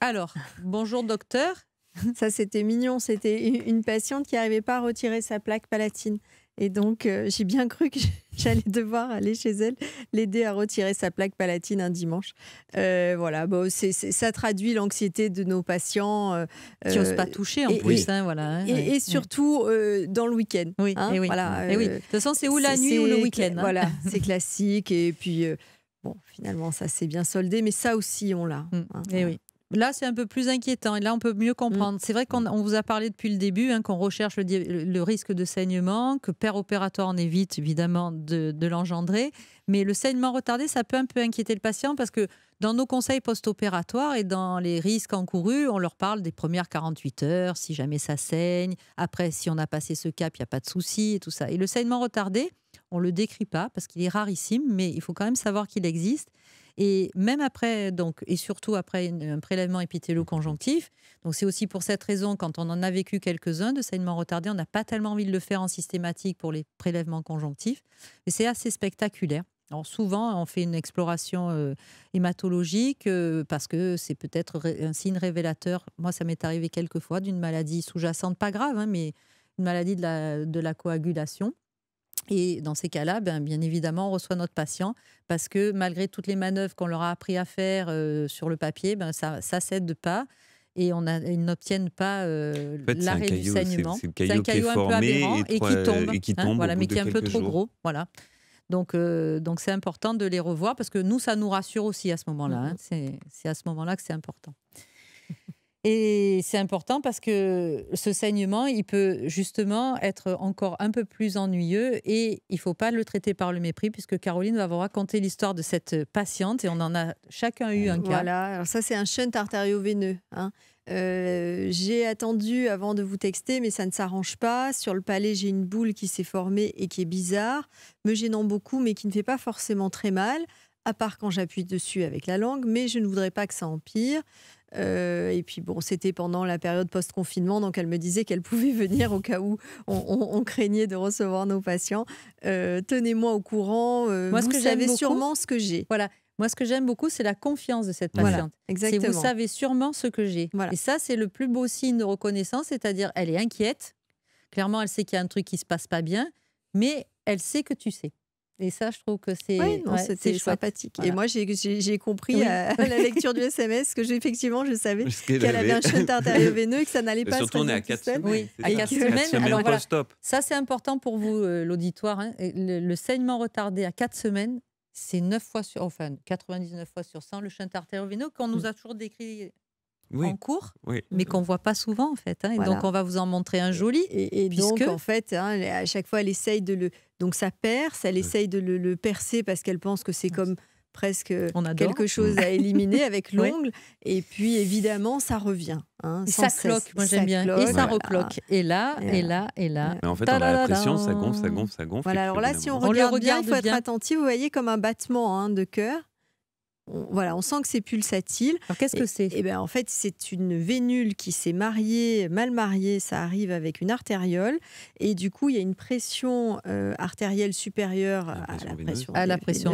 Speaker 3: Alors, (laughs) bonjour docteur. Ça, c'était mignon. C'était une patiente qui n'arrivait pas à retirer sa plaque palatine. Et donc, euh, j'ai bien cru que (laughs) j'allais devoir aller chez elle, l'aider à retirer sa plaque palatine un dimanche. Euh, voilà, bon, bah, ça traduit l'anxiété de nos patients. Euh, qui n'osent pas toucher en plus. Hein, hein, et, voilà, et, surtout dans le week-end. Oui, hein, De toute façon, c'est ou la nuit ou le week-end. Voilà, (laughs) c'est classique. Et puis. Bon, finalement, ça s'est bien soldé, mais ça aussi, on l'a. Mm, oui. Là, c'est un peu plus inquiétant et là, on peut mieux mm. comprendre. C'est vrai qu'on vous a parlé depuis le début hein, qu'on
Speaker 1: recherche le, risque de saignement, que père opératoire, on évite évidemment de, de l'engendrer. Mais le saignement retardé, ça peut un peu inquiéter le patient parce que dans nos conseils post-opératoires et dans les risques encourus, on leur parle des premières 48 heures, si jamais ça saigne. Après, si on a passé ce cap, il n'y a pas de souci et tout ça. Et le saignement retardé, on ne le décrit pas parce qu'il est rarissime, mais il faut quand même savoir qu'il existe. Et même après, donc, et surtout après un prélèvement épithélo-conjonctif, donc c'est aussi pour cette raison, quand on en a vécu quelques-uns de saignement retardés, on n'a pas tellement envie de le faire en systématique pour les prélèvements conjonctifs, mais c'est assez spectaculaire. Alors souvent, on fait une exploration euh, hématologique euh, parce que c'est peut-être un signe révélateur. Moi, ça m'est arrivé quelquefois d'une maladie sous-jacente, pas grave, hein, mais une maladie de la coagulation. Et dans ces cas-là, ben, bien, évidemment, on reçoit notre patient parce que malgré toutes les manœuvres qu'on leur a appris à faire euh, sur le papier, ben, ça ne cède pas et on ils n'obtiennent pas euh, l'arrêt du saignement. C'est un caillou, un peu aberrant et, qui euh, tombe, hein, voilà, mais qui est un peu trop gros. Voilà. Donc, donc c'est important de les revoir parce que nous, ça nous rassure aussi à ce moment-là. Hein. Mmh c'est à ce moment-là que c'est important. Et c'est important parce que ce saignement, il peut justement être encore un peu plus ennuyeux et il ne faut pas le traiter par le mépris puisque Caroline va vous raconter l'histoire de cette patiente et on en a chacun eu un cas. Voilà,
Speaker 3: alors ça c'est un shunt artério-veineux. Hein. Euh, j'ai attendu avant de vous texter, mais ça ne s'arrange pas. Sur le palais, j'ai une boule qui s'est formée et qui est bizarre, me gênant beaucoup, mais qui ne fait pas forcément très mal à part quand j'appuie dessus avec la langue, mais je ne voudrais pas que ça empire. Euh, et puis bon, c'était pendant la période post-confinement, donc elle me disait qu'elle (laughs) pouvait venir au cas où on, craignait de recevoir nos patients. Euh, tenez-moi au courant, euh, Moi, ce vous que savez sûrement ce que j'ai. Voilà. Moi, ce que j'aime beaucoup, c'est la confiance de cette patiente. Exactement. exactement. Vous
Speaker 1: savez sûrement ce que j'ai. Et ça, c'est le plus beau signe de reconnaissance, c'est-à-dire, elle est inquiète. Clairement, elle sait qu'il y a un truc qui ne se passe pas bien, mais elle sait que tu sais.
Speaker 3: Et ça, je trouve que c'est sympathique. Et moi, j'ai compris à, la lecture du SMS que effectivement, je savais qu'elle avait un shunt intérieur veineux et que ça n'allait pas. Surtout, on est à 4 semaines. Oui, à 4 semaines. Alors,
Speaker 1: Ça, c'est important pour vous, euh, l'auditoire. Hein. Le, saignement retardé à 4 semaines, c'est 9 fois sur, enfin, 99 fois sur 100 le shunt artère veineux qu'on nous a toujours décrit en cours, mais qu'on
Speaker 3: voit pas souvent en fait. Hein. Et donc on va vous en montrer un joli. Et, puisque... donc en fait, hein, à chaque fois, elle essaye de le donc ça perce, elle essaye de le, percer parce qu'elle pense que c'est comme presque quelque chose à (laughs) éliminer avec l'ongle. Et puis évidemment, ça revient. Hein, ça cloque, moi j'aime bien. et ça recloque. Et là, et, là, et là. en fait, on a l'impression, ça gonfle, ça
Speaker 2: gonfle, ça gonfle. Voilà, alors là, si
Speaker 3: on, regarde, bien, il faut être attentif. Vous voyez comme un battement hein, de cœur voilà, on sent que c'est pulsatile. Alors qu'est-ce que c'est Eh ben, en fait, c'est une vénule qui s'est mariée, mal mariée, ça arrive avec une artériole, et du coup, il y a une pression euh, artérielle supérieure à la pression, à la pression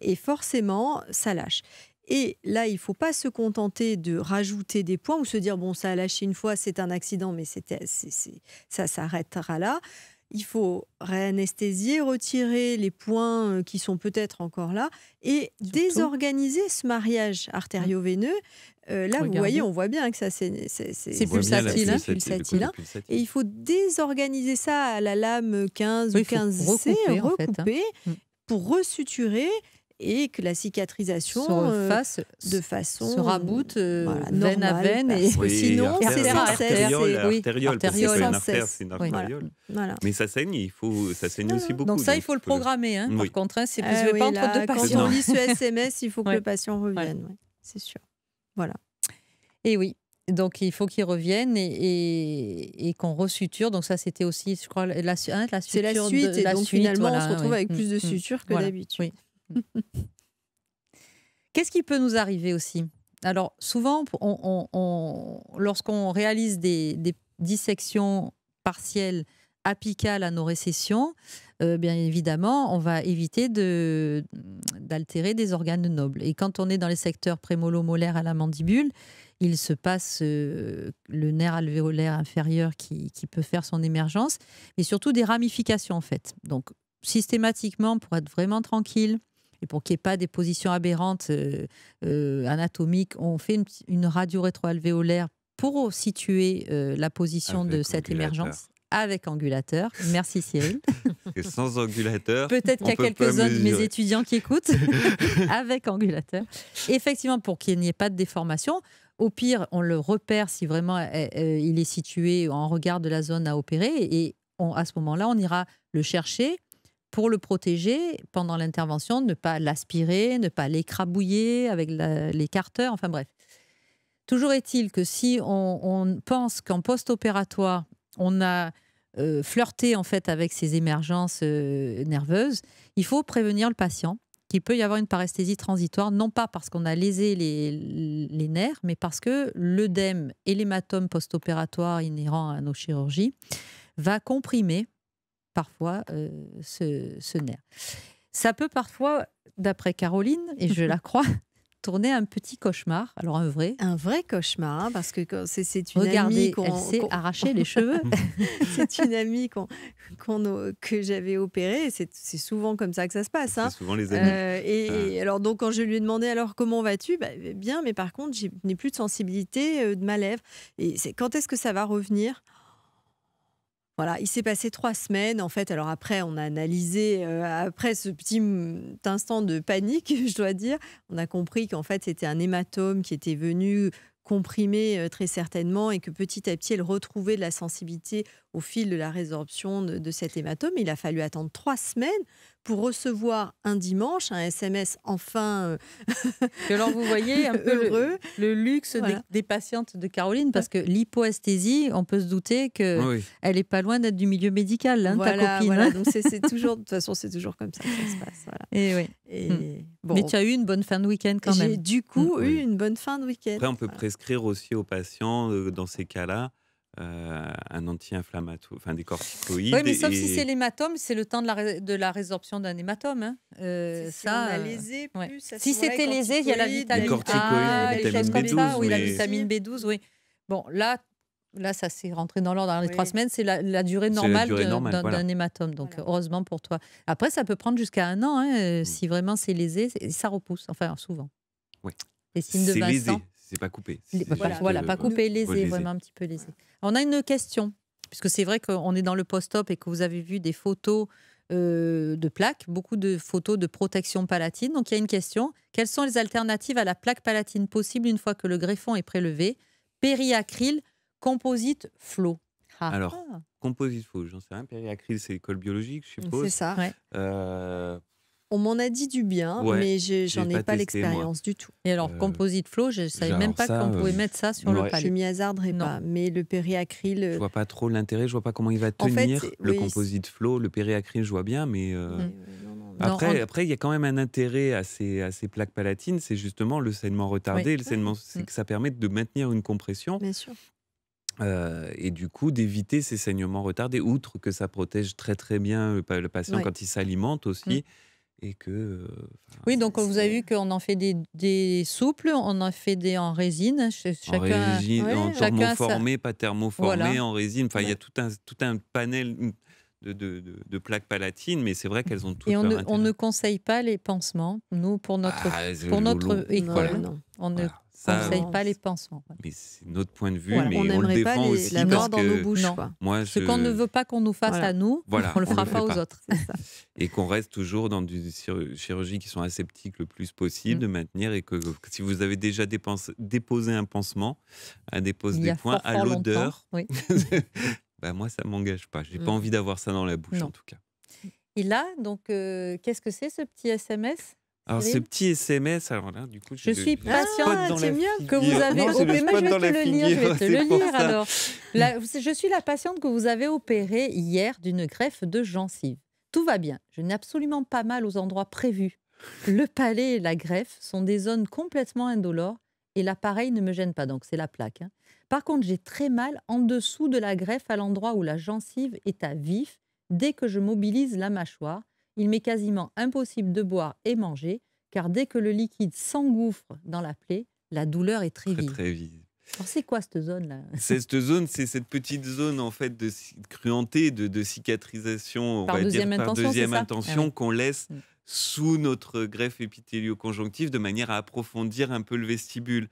Speaker 3: et forcément, ça lâche. Et là, il ne faut pas se contenter de rajouter des points ou se dire, bon, ça a lâché une fois, c'est un accident, mais c'était ça s'arrêtera là il faut réanesthésier, retirer les points euh, qui sont peut-être encore là et désorganiser ce mariage artério-veineux. Euh, là, vous voyez, on voit bien que ça, c'est pulsatile. Hein, Et il faut désorganiser ça à la lame 15 ou 15C, recouper, hein. mm. pour resuturer et que la cicatrisation se euh, fasse de façon raboute euh, veine à veine et oui, sinon c'est sans cesse
Speaker 1: c'est une
Speaker 2: artériole mais ça saigne il faut ça saigne aussi beaucoup donc ça il faut le euh, programmer hein, par
Speaker 3: contre pas quand on lit ce SMS (laughs) il faut que le patient revienne c'est sûr voilà
Speaker 1: et oui donc il faut qu'il revienne et, et, et qu'on resuture. Donc ça, c'était aussi, je crois, la, suite. Hein, c'est la suite, et donc finalement, on se retrouve avec plus de mm, mm, sutures que d'habitude. Oui. (laughs) Qu'est-ce qui peut nous arriver aussi Alors, souvent, on, lorsqu'on réalise des, dissections partielles apicales à nos récessions, euh, bien évidemment, on va éviter de, d'altérer des organes nobles. Et quand on est dans les secteurs prémolomolaires à la mandibule, il se passe euh, le nerf alvéolaire inférieur qui, qui peut faire son émergence, et surtout des ramifications en fait. Donc, systématiquement, pour être vraiment tranquille, et pour qu'il n'y ait pas des positions aberrantes euh, euh, anatomiques, on fait une, une radio rétroalvéolaire pour situer euh, la position de cette émergence avec angulateur. Merci Cyril.
Speaker 2: (laughs) Et sans angulateur. Peut-être qu'il y a quelques-uns de mes
Speaker 1: étudiants qui écoutent (laughs) avec angulateur. Effectivement, pour qu'il n'y ait pas de déformation, au pire, on le repère si vraiment il est situé en regard de la zone à opérer et à ce moment-là, on ira le chercher pour le protéger pendant l'intervention, ne pas l'aspirer, ne pas l'écrabouiller avec l'écarteur, enfin bref. Toujours est-il que si on, pense qu'en post-opératoire, on a euh, flirté en fait avec ces émergences euh, nerveuses, il faut prévenir le patient qu'il peut y avoir une paresthésie transitoire, non pas parce qu'on a lésé les, les, nerfs, mais parce que l'œdème et l'hématome post-opératoire inhérent à nos chirurgies va comprimer parfois ce, euh, nerf. Ça peut parfois, d'après Caroline, et je la (laughs) crois, (laughs) tourner un petit cauchemar. Alors un vrai.
Speaker 3: Un vrai cauchemar, hein, parce que c'est une, amie qu'on s'est arraché les cheveux. c'est une amie que j'avais opérée. C'est souvent comme ça que ça se passe. Hein. souvent les amis. Euh, ah. et, alors donc quand je lui ai demandé alors comment vas-tu, bah, bien, mais par contre je n'ai plus de sensibilité euh, de ma lèvre. Et c'est quand est-ce que ça va revenir voilà, il s'est passé trois semaines. En fait, alors après, on a analysé, euh, après ce petit instant de panique, (laughs) je dois dire, on a compris qu'en fait, c'était un hématome qui était venu comprimé euh, très certainement et que petit à petit, elle retrouvait de la sensibilité au fil de la résorption de cet hématome. Il a fallu attendre trois semaines pour recevoir un dimanche un SMS enfin euh, que l'on vous voyez un peu heureux.
Speaker 1: Le, luxe des, patientes de Caroline parce que l'hypoesthésie, on peut se douter que n'est ah elle est pas loin d'être du milieu médical, hein, ta copine. (laughs) Donc c'est
Speaker 3: toujours de toute façon c'est toujours comme ça que ça se passe.
Speaker 1: Eh Et hmm. oui. Mais tu as eu une bonne fin de week-end quand même. J'ai du
Speaker 3: coup hmm. eu une bonne fin de week-end. Après, on
Speaker 2: peut prescrire aussi aux patients euh, dans ces cas-là euh, un anti-inflammatoire, enfin des corticoïdes. Oui, mais sauf si c'est
Speaker 1: l'hématome, c'est le temps de la, résorption d'un hématome. Hein. Euh, si ça, euh, lésé si c'était lésé, il y a la vitamine A, les oui, la vitamine B12, oui. Bon, là, là, ça s'est rentré dans l'ordre. Dans les trois semaines, c'est la, durée normale d'un hématome. Donc, heureusement pour toi. Après, ça peut prendre jusqu'à un an hein, mm. si vraiment c'est lésé. Ça repousse, enfin, souvent.
Speaker 3: Oui. Les de Vincent pas coupé. Voilà, euh, pas coupé, lésé, vraiment un
Speaker 1: petit peu lésé. On a une question, puisque c'est vrai qu'on est dans le post-op et que vous avez vu des photos euh, de plaques, beaucoup de photos de protection palatine. Donc il y a une question. Quelles sont les alternatives à la plaque palatine possible une fois que le greffon est prélevé Périacryl, composite flow. Ah. Alors,
Speaker 2: composite flow, j'en sais rien. Périacryl, c'est l'école biologique, je suppose. C'est ça. Euh,
Speaker 1: on m'en a
Speaker 3: dit du bien, mais j'en ai, ai, pas, l'expérience du tout. Et alors, euh, composite flow, je ne savais même pas qu'on euh, pouvait mettre ça sur le palais. Je mis hasarderais non. pas, mais le périacryl. Je euh,
Speaker 2: vois pas trop l'intérêt, je vois pas comment il va tenir. le composite flow, le périacryl, je vois bien, mais. Après, après, il y a quand même un intérêt à ces, plaques palatines, c'est justement le saignement retardé, le saignement, c'est mm. que ça permet de maintenir une compression. Bien sûr. et du coup d'éviter ces saignements retardés, outre que ça protège très très bien le, patient quand il s'alimente aussi. Mm que. Euh,
Speaker 1: oui, donc vous avez vu qu'on en fait des, souples, on en fait des en résine. Chacun, en résine, en
Speaker 2: pas thermoformé, en résine. Enfin, il y a tout un, tout un panel de, de, plaques palatines, mais c'est vrai qu'elles ont toutes. Et on, ne,
Speaker 1: conseille pas les pansements, nous, pour notre, ah, pour notre école. on ne on ne euh, pas les pansements. Mais c'est notre point de vue, mais on, ne le défend pas les, aussi la mort dans nos bouches. Ce qu'on ne veut pas qu'on nous fasse à nous, (laughs) on ne le fera pas, aux autres.
Speaker 2: Et qu'on reste toujours dans des chirurgies qui sont aseptiques le plus possible, mm. de maintenir, et que, si vous avez déjà déposé un pansement, à dépose des points, à l'odeur, (laughs) bah, moi, ça ne m'engage pas. Je n'ai pas mm. envie d'avoir ça dans la bouche, en tout cas.
Speaker 1: Et là, donc, euh, qu'est-ce que c'est ce petit SMS alors ce
Speaker 2: petit SMS, alors là, du coup, je suis patiente. que vous avez
Speaker 1: opéré. je le Je vais je suis la patiente que vous avez opérée hier d'une greffe de gencive. Tout va bien. Je n'ai absolument pas mal aux endroits prévus. Le palais et la greffe sont des zones complètement indolores et l'appareil ne me gêne pas, donc c'est la plaque. Hein. Par contre, j'ai très mal en dessous de la greffe à l'endroit où la gencive est à vif dès que je mobilise la mâchoire il m'est quasiment impossible de boire et manger, car dès que le liquide s'engouffre dans la plaie, la douleur est très, vive. c'est quoi cette zone-là Cette
Speaker 2: zone, c'est cette petite zone en fait de cruanté, de, cicatrisation, on deuxième dire intention, deuxième intention ah qu'on laisse mm. sous notre greffe épithélio-conjonctive de manière à approfondir un peu le vestibule.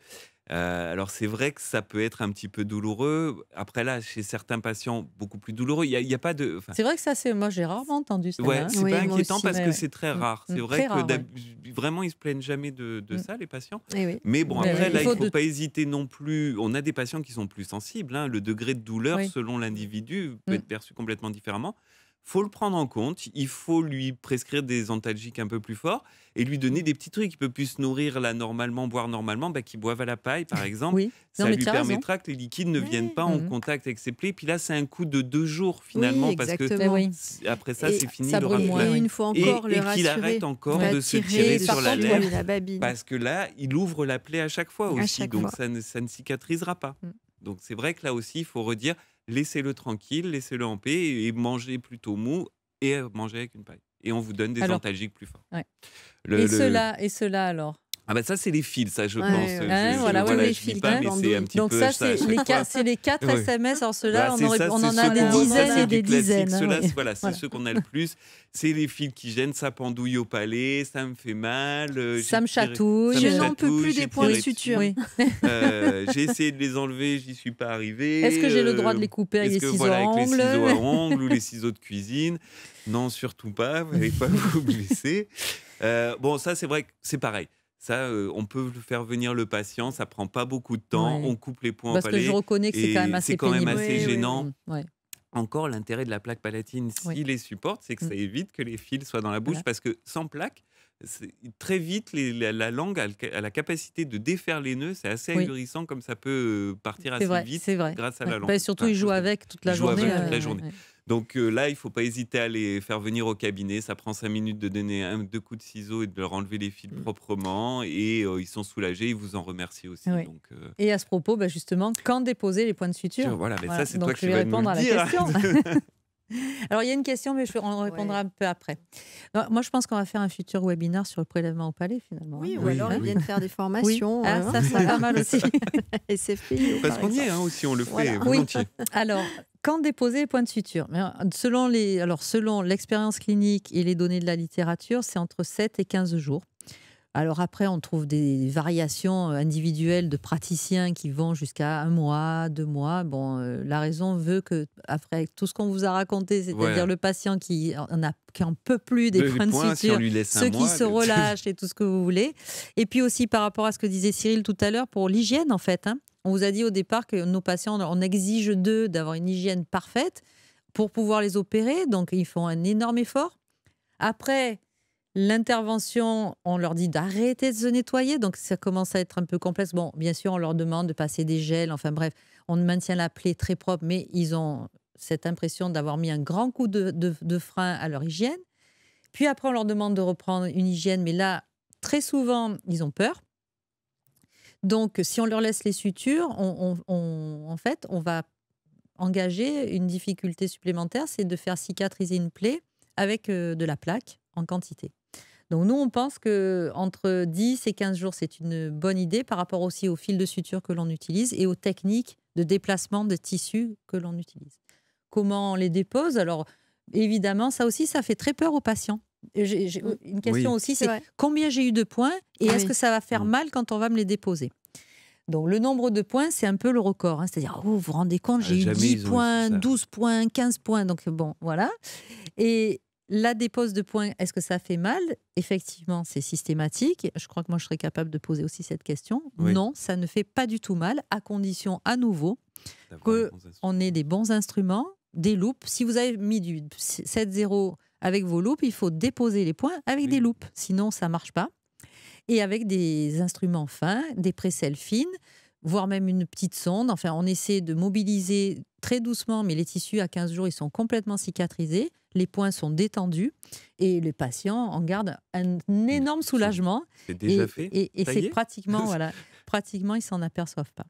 Speaker 2: Euh, alors c'est vrai que ça peut être un petit peu douloureux. Après là, chez certains patients, beaucoup plus douloureux. Il n'y a, pas de. C'est
Speaker 1: vrai que ça, c'est moi j'ai rarement entendu ça. Ouais, hein. c'est pas inquiétant parce que c'est
Speaker 2: très mm, rare. Mm, c'est vrai que vraiment ils se plaignent jamais de, mm. ça les patients. Eh Mais bon eh après là, il faut, faut pas hésiter non plus. On a des patients qui sont plus sensibles. Hein. Le degré de douleur selon l'individu peut être perçu complètement différemment faut le prendre en compte, il faut lui prescrire des antalgiques un peu plus forts et lui donner des petits trucs. Il peut plus se nourrir là normalement, boire normalement, bah, qu'il boive à la paille par (laughs) exemple.
Speaker 1: ça lui permettra
Speaker 2: que les liquides ne viennent pas en contact avec ses plaies. Puis là, c'est un coup de deux jours finalement parce que eh après ça, c'est fini. Ça une fois encore et qu'il arrête encore de se tirer sur la lèvre parce que là, il ouvre la plaie à chaque fois aussi, donc Ça, ne, ça cicatrisera pas. Mm. Donc c'est vrai que là aussi, il faut redire laissez-le tranquille, laissez-le en paix et mangez plutôt mou et mangez avec une paille. Et on vous donne des antalgiques plus forts.
Speaker 1: et, Cela, et cela alors
Speaker 2: ah ben ça c'est les fils, ça je pense. Ouais, je, voilà, ah je, voilà, c'est les fils. Pas, Donc ça c'est les, quatre SMS. Alors ceux-là, on, en a des dizaines et des dizaines. voilà, c'est ceux qu'on a le plus. C'est les fils qui gênent, ça pendouille au palais, ça me fait mal. Euh, ça me chatouille. je n'en peux plus des points de suture. Euh, j'ai essayé de les enlever, j'y suis pas arrivé. Est-ce que j'ai le droit de les euh, couper avec les ciseaux à ongles ou les ciseaux de cuisine Non, surtout pas. Vous n'allez pas (laughs) vous blesser. Bon, ça c'est vrai, c'est pareil. Ça, euh, on peut faire venir le patient, ça prend pas beaucoup de temps, on coupe les points Parce que je reconnais que c'est quand même assez, gênant. Encore l'intérêt de la plaque palatine, s'il les supporte, c'est que mm. ça évite que les fils soient dans la bouche, parce que sans plaque, très vite, la, langue a, la capacité de défaire les nœuds. C'est assez ahurissant comme ça peut euh, partir assez vite grâce à la langue. Bah, surtout, il joue avec toute la journée. Euh, donc euh, là, il ne faut pas hésiter à les faire venir au cabinet. Ça prend cinq minutes de donner un, deux coups de ciseaux et de leur enlever les fils mmh. proprement. Et euh, ils sont soulagés, ils vous en remercient aussi. Euh, et
Speaker 1: à ce propos, bah, justement, quand déposer les points de suture Voilà, mais ben ça c'est toi qui vas répondre
Speaker 2: à
Speaker 3: la question.
Speaker 1: (laughs) (laughs) Alors, il y a une question, mais je, on répondra un peu après. moi, je pense qu'on va faire un futur webinaire sur le prélèvement au palais, finalement. Oui, hein. ou alors ils viennent faire des (laughs) formations. Ah, hein. ça, c'est pas mal aussi. SFPI. Parce qu'on hein, aussi, on le fait volontiers. Alors, quand déposer les points de suture euh, Selon les, alors selon l'expérience clinique et les données de la littérature, c'est entre 7 et 15 jours. Alors après, on trouve des variations euh, individuelles de praticiens qui vont jusqu'à un mois, deux mois. Bon, euh, la raison veut que, après tout ce qu'on vous a raconté, c'est-à-dire le patient qui en, a, qui en peut plus des de, points de suture, ceux qui se relâchent et tout ce que vous voulez. Et puis aussi par rapport à ce que disait Cyril tout à l'heure pour l'hygiène, en fait. Hein, on vous a dit au départ que nos patients, on exige d'eux d'avoir une hygiène parfaite pour pouvoir les opérer, donc ils font un énorme effort. Après l'intervention, on leur dit d'arrêter de se nettoyer, donc ça commence à être un peu complexe. Bon, bien sûr, on leur demande de passer des gels, enfin bref, on maintient la plaie très propre, mais ils ont cette impression d'avoir mis un grand coup de, de frein à leur hygiène. Puis après, on leur demande de reprendre une hygiène, mais là, très souvent, ils ont peur. Donc, si on leur laisse les sutures, en fait, on va engager une difficulté supplémentaire, c'est de faire cicatriser une plaie avec euh, de la plaque en quantité. Donc nous, on pense que entre 10 et 15 jours, c'est une bonne idée par rapport aussi au fil de suture que l'on utilise et aux techniques de déplacement de tissus que l'on utilise. Comment on les dépose Alors évidemment, ça aussi, ça fait très peur aux patients. Mmh. une question aussi, c'est combien j'ai eu de points et ah est-ce que ça va faire mmh. mal quand on va me les déposer donc le nombre de points, c'est un peu le record. Hein. C'est-à-dire, oh, vous vous rendez compte, ah, j'ai eu 10 points, 12 points, 15 points. Donc bon, voilà. Et la dépose de points, est-ce que ça fait mal Effectivement, c'est systématique. Je crois que moi, je serais capable de poser aussi cette question. Non, ça ne fait pas du tout mal, à condition à nouveau qu'on ait des bons instruments, des loupes. Si vous avez mis du 7-0 avec vos loupes, il faut déposer les points avec des loupes, sinon ça marche pas. Et avec des instruments fins, des précelles fines, voire même une petite sonde. Enfin, on essaie de mobiliser très doucement, mais les tissus à 15 jours, ils sont complètement cicatrisés, les points sont détendus et le patient en garde un énorme soulagement. C'est déjà fait. Et, et c'est pratiquement, (laughs) voilà, pratiquement, ils s'en aperçoivent pas.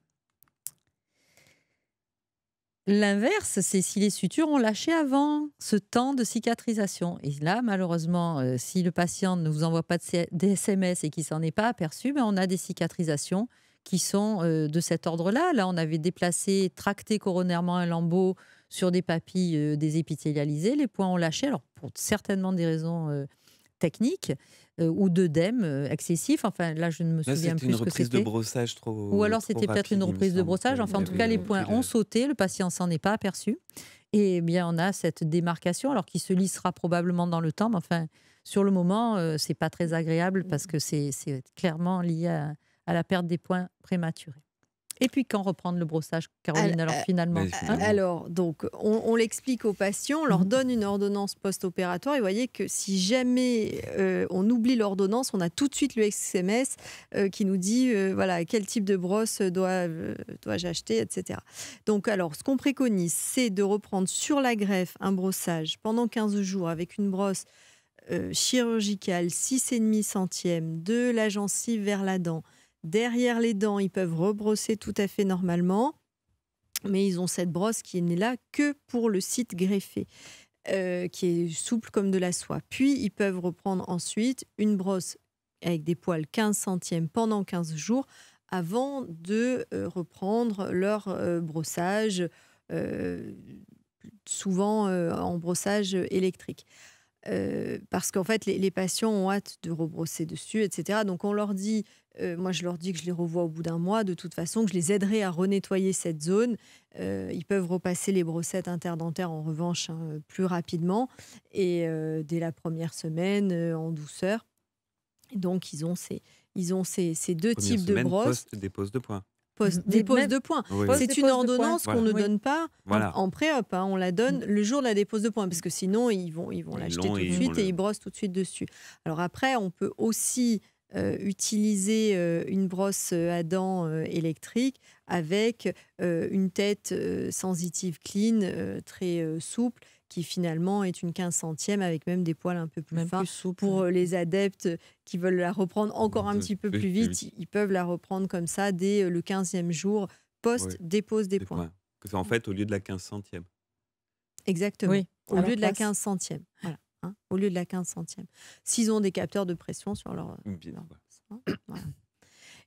Speaker 1: L'inverse, c'est si les sutures ont lâché avant ce temps de cicatrisation. Et là, malheureusement, euh, si le patient ne vous envoie pas de, SMS et qu'il s'en est pas aperçu, mais ben, on a des cicatrisations qui sont euh, de cet ordre-là. Là, on avait déplacé, tracté coronairement un lambeau sur des papilles euh, désépithélialisées. Les points ont lâché, alors pour certainement des raisons techniques, euh, ou d'œdème euh, excessif. Enfin, là, je ne me souviens plus ce que c'était. de
Speaker 2: brossage trop. Ou alors c'était peut-être une reprise
Speaker 1: de brossage. Enfin, en tout cas, les points ont sauté. Le patient s'en est pas aperçu. Et bien, on a cette démarcation, alors qui se lissera probablement dans le temps. Mais enfin, sur le moment, euh, c'est pas très agréable parce mm. que c'est clairement lié à la perte des points prématurés.
Speaker 3: Et puis quand reprendre le brossage, Caroline, alors, euh, euh, finalement Alors, donc, on, l'explique aux patients, on leur mhm. donne une ordonnance post-opératoire. Et vous voyez que si jamais euh, on oublie l'ordonnance, on a tout de suite le SMS qui nous dit voilà, quel type de brosse dois-je acheter, etc. Donc, alors, ce qu'on préconise, c'est de reprendre sur la greffe un brossage pendant 15 jours avec une brosse chirurgicale 6,5 centièmes de la gencive vers la dent Derrière les dents, ils peuvent rebrosser tout à fait normalement, mais ils ont cette brosse qui n'est là que pour le site greffé. Euh, qui est souple comme de la soie. Puis ils peuvent reprendre ensuite une brosse avec des poils 15 centièmes pendant 15 jours avant de euh, reprendre leur euh, brossage, souvent en brossage électrique parce qu'en fait, les, patients ont hâte de rebrosser dessus, etc. Donc, on leur dit, moi, je leur dis que je les revois au bout d'un mois, de toute façon, que je les aiderai à renettoyer cette zone. ils peuvent repasser les brossettes interdentaires, en revanche, hein, plus rapidement, et dès la première semaine, en douceur. donc, ils ont ces, ils ont ces, deux types de brosses.
Speaker 2: des poses de points
Speaker 3: de points. C'est une ordonnance qu'on ne donne pas en, pré-op. Hein. on la donne le jour de la dépose de points, parce que sinon, ils vont ils vont l'acheter tout de suite et ils brossent tout de suite dessus. Alors après, on peut aussi euh, utiliser euh, une brosse euh, à dents électrique avec une tête sensitive clean, très souple, qui finalement est une 15 centième avec même des poils un peu plus fins. pour les adeptes qui veulent la reprendre encore un petit peu plus vite, ils peuvent la reprendre comme ça dès euh, le 15e jour, post-dépose des, points.
Speaker 2: en fait au lieu de la 15 centième.
Speaker 3: Exactement. au lieu de la 15 centième. Voilà. au lieu de la 15 S'ils ont des capteurs de pression sur leur.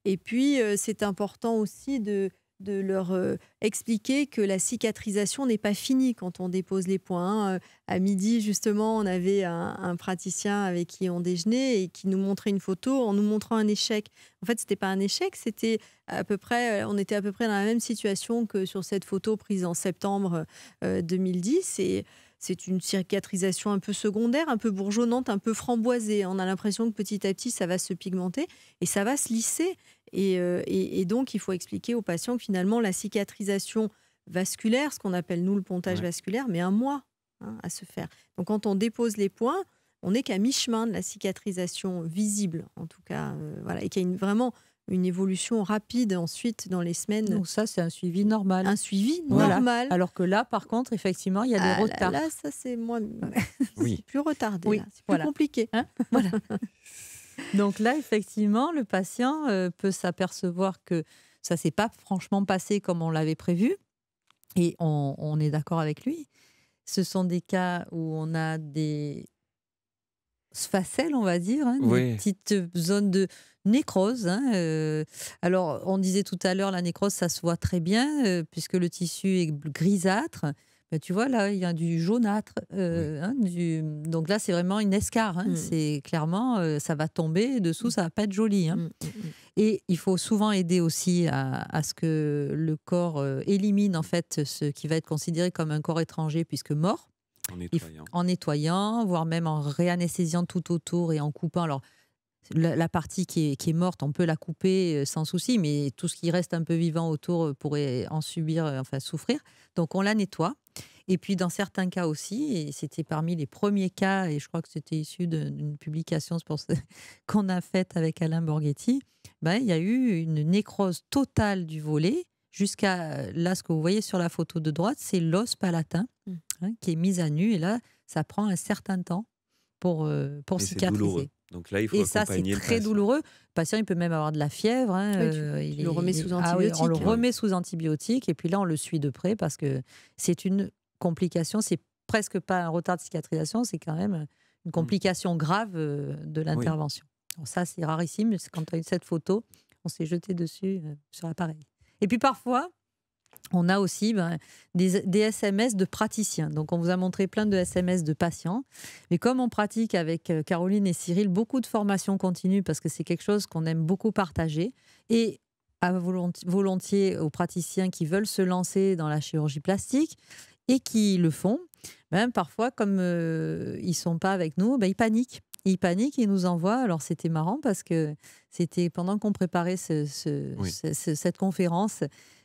Speaker 3: Et puis, euh, c'est important aussi de, de leur euh, expliquer que la cicatrisation n'est pas finie quand on dépose les points. Hein. À midi, justement, on avait un, praticien avec qui on déjeunait et qui nous montrait une photo en nous montrant un échec. En fait, ce c'était pas un échec, c'était à peu près, euh, on était à peu près dans la même situation que sur cette photo prise en septembre 2010. Euh, et c'est une cicatrisation un peu secondaire, un peu bourgeonnante, un peu framboisée. On a l'impression que petit à petit, ça va se pigmenter et ça va se lisser. Et, euh, donc, il faut expliquer aux patients que finalement, la cicatrisation vasculaire, ce qu'on appelle nous le pontage vasculaire, met un mois hein, à se faire. Donc, quand on dépose les points, on n'est qu'à mi-chemin de la cicatrisation visible, en tout cas, euh, voilà, et qu'il y a une, vraiment une évolution rapide ensuite dans les semaines. Donc ça, c'est un suivi normal. Un suivi normal. Alors que là, par contre, effectivement, il y a des ah retards. Là, ça, c'est moins... (laughs) oui. plus retardé. C'est plus compliqué. Hein (laughs) voilà.
Speaker 1: (laughs) Donc là, effectivement, le patient euh, peut s'apercevoir que ça s'est pas franchement passé comme on l'avait prévu. Et on est d'accord avec lui. Ce sont des cas où on a des facelles, on va dire, une hein, petite des de nécrose. Hein, euh. alors, on disait tout à l'heure, la nécrose, ça se voit très bien, euh, puisque le tissu est grisâtre. Mais tu vois, là, il y a du jaunâtre. Euh, hein, donc là, c'est vraiment une escarre. Mm. C'est clairement, ça va tomber, dessous, mm. ça va pas être joli. Mm, Et il faut souvent aider aussi à, à ce que le corps élimine, en fait, ce qui va être considéré comme un corps étranger, puisque mort. En nettoyant. voire même en réanesthésiant tout autour et en coupant. Alors, la, partie qui est, morte, on peut la couper euh, sans souci, mais tout ce qui reste un peu vivant autour euh, pourrait en subir, euh, enfin souffrir. Donc, on la nettoie. Et puis, dans certains cas aussi, et c'était parmi les premiers cas, et je crois que c'était issu d'une publication (laughs) qu'on a faite avec Alain Borghetti, ben, il y a eu une nécrose totale du volet jusqu'à là, ce que vous voyez sur la photo de droite, c'est l'os palatin. Mmh. Hein, qui est mise à nu. Et là, ça prend un certain temps pour, euh, pour cicatriser.
Speaker 2: Donc là, il et ça, c'est très
Speaker 1: douloureux. Le patient, il peut même avoir de la fièvre. le remet sous antibiotique. on le remet sous antibiotique Et puis là, on le suit de près parce que c'est une complication. C'est presque pas un retard de cicatrisation, c'est quand même une mmh. complication grave euh, de l'intervention. Ça, c'est rarissime. Quand on a eu cette photo, on s'est jeté dessus euh, sur l'appareil. Et puis parfois, on a aussi ben, des, SMS de praticiens. Donc, on vous a montré plein de SMS de patients. Mais comme on pratique avec euh, Caroline et Cyril beaucoup de formations continues, parce que c'est quelque chose qu'on aime beaucoup partager, et à volontiers aux praticiens qui veulent se lancer dans la chirurgie plastique et qui le font, ben, parfois, comme euh, ils sont pas avec nous, ben, ils paniquent. Ils paniquent, ils nous envoient. Alors, c'était marrant parce que c'était pendant qu'on préparait cette conférence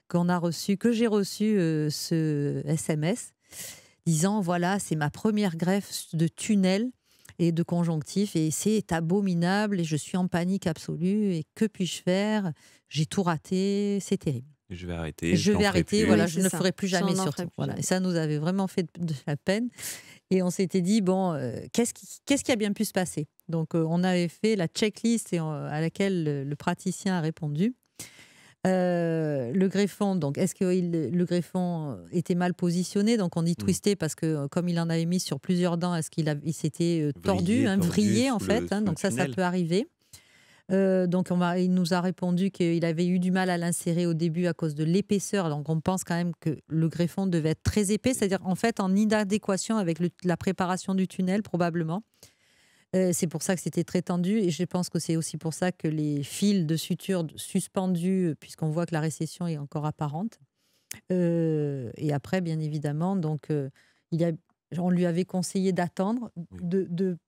Speaker 1: qu'on a reçu, que j'ai reçu euh, ce SMS disant voilà, c'est ma première greffe de tunnel et de conjonctif et c'est abominable et je suis en panique absolue et que puis-je faire J'ai tout raté, c'est terrible. Je
Speaker 2: vais arrêter. Je vais arrêter, voilà, je ne ferai plus jamais surtout. voilà.
Speaker 1: Et ça nous avait vraiment fait de la peine. Et on s'était dit, bon, euh, qu'est-ce qui, ce qui, a bien pu se passer Donc, euh, on avait fait la checklist à laquelle le, praticien a répondu. Euh, le greffon, donc, est-ce que le greffon euh, était mal positionné Donc, on dit mm. twisté parce que, euh, comme il en avait mis sur plusieurs dents, est-ce qu'il il s'était tordu, hein, vrillé en fait hein? Donc, ça, ça peut arriver. donc on va, il nous a répondu qu'il avait eu du mal à l'insérer au début à cause de l'épaisseur. Donc on pense quand même que le greffon devait être très épais, c'est-à-dire en fait en inadéquation avec la préparation du tunnel probablement. Euh, c'est pour ça que c'était très tendu et je pense que c'est aussi pour ça que les fils de suture suspendus, euh, puisqu'on voit que la récession est encore apparente. Euh, et après, bien évidemment, donc il y a, on lui avait conseillé d'attendre, de,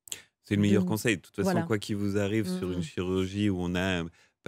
Speaker 1: c'est le meilleur conseil. De toute façon, quoi
Speaker 2: qu'il vous arrive sur une chirurgie où on a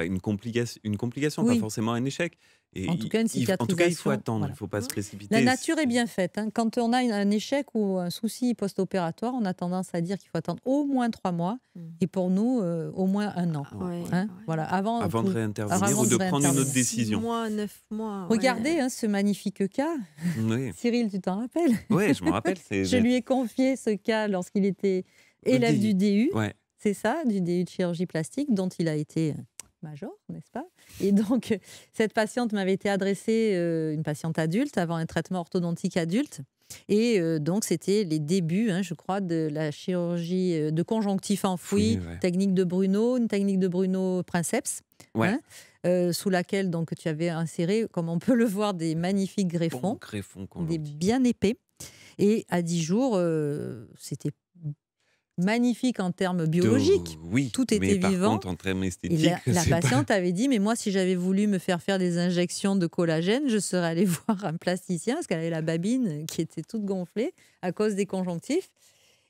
Speaker 2: une, complication, une complication pas forcément un échec. Et en tout cas, il faut attendre, il ne faut pas se précipiter. La nature
Speaker 1: est bien faite. Hein. Quand on a un échec ou un souci post-opératoire, on a tendance à dire qu'il faut attendre au moins trois mois mm. et pour nous, euh, au moins un an. Ah, hein. Voilà, avant,
Speaker 2: de réintervenir ou de, prendre une autre décision.
Speaker 3: mois, neuf
Speaker 1: mois. Regardez hein, ce magnifique cas. (laughs) Cyril, tu t'en rappelles Oui, je m'en rappelle. (laughs) je lui ai confié ce cas lorsqu'il était élève du DU. C'est ça, du DU de chirurgie plastique, dont il a été major, n'est-ce pas Et donc, (laughs) cette patiente m'avait été adressée, euh, une patiente adulte, avant un traitement orthodontique adulte. Et euh, donc, c'était les débuts, hein, je crois, de la chirurgie euh, de conjonctif enfoui, technique de Bruno, une technique de Bruno Princeps. Hein, sous laquelle donc tu avais inséré, comme on peut le voir, des magnifiques greffons, des bien épais. Et à 10 jours, c'était magnifique en termes biologiques. tout était mais par vivant. Contre, en termes esthétiques, (laughs) la, patiente avait dit mais moi si j'avais voulu me faire faire des injections de collagène, je serais allée (laughs) voir un plasticien parce qu'elle avait la babine qui était toute gonflée à cause des conjonctifs.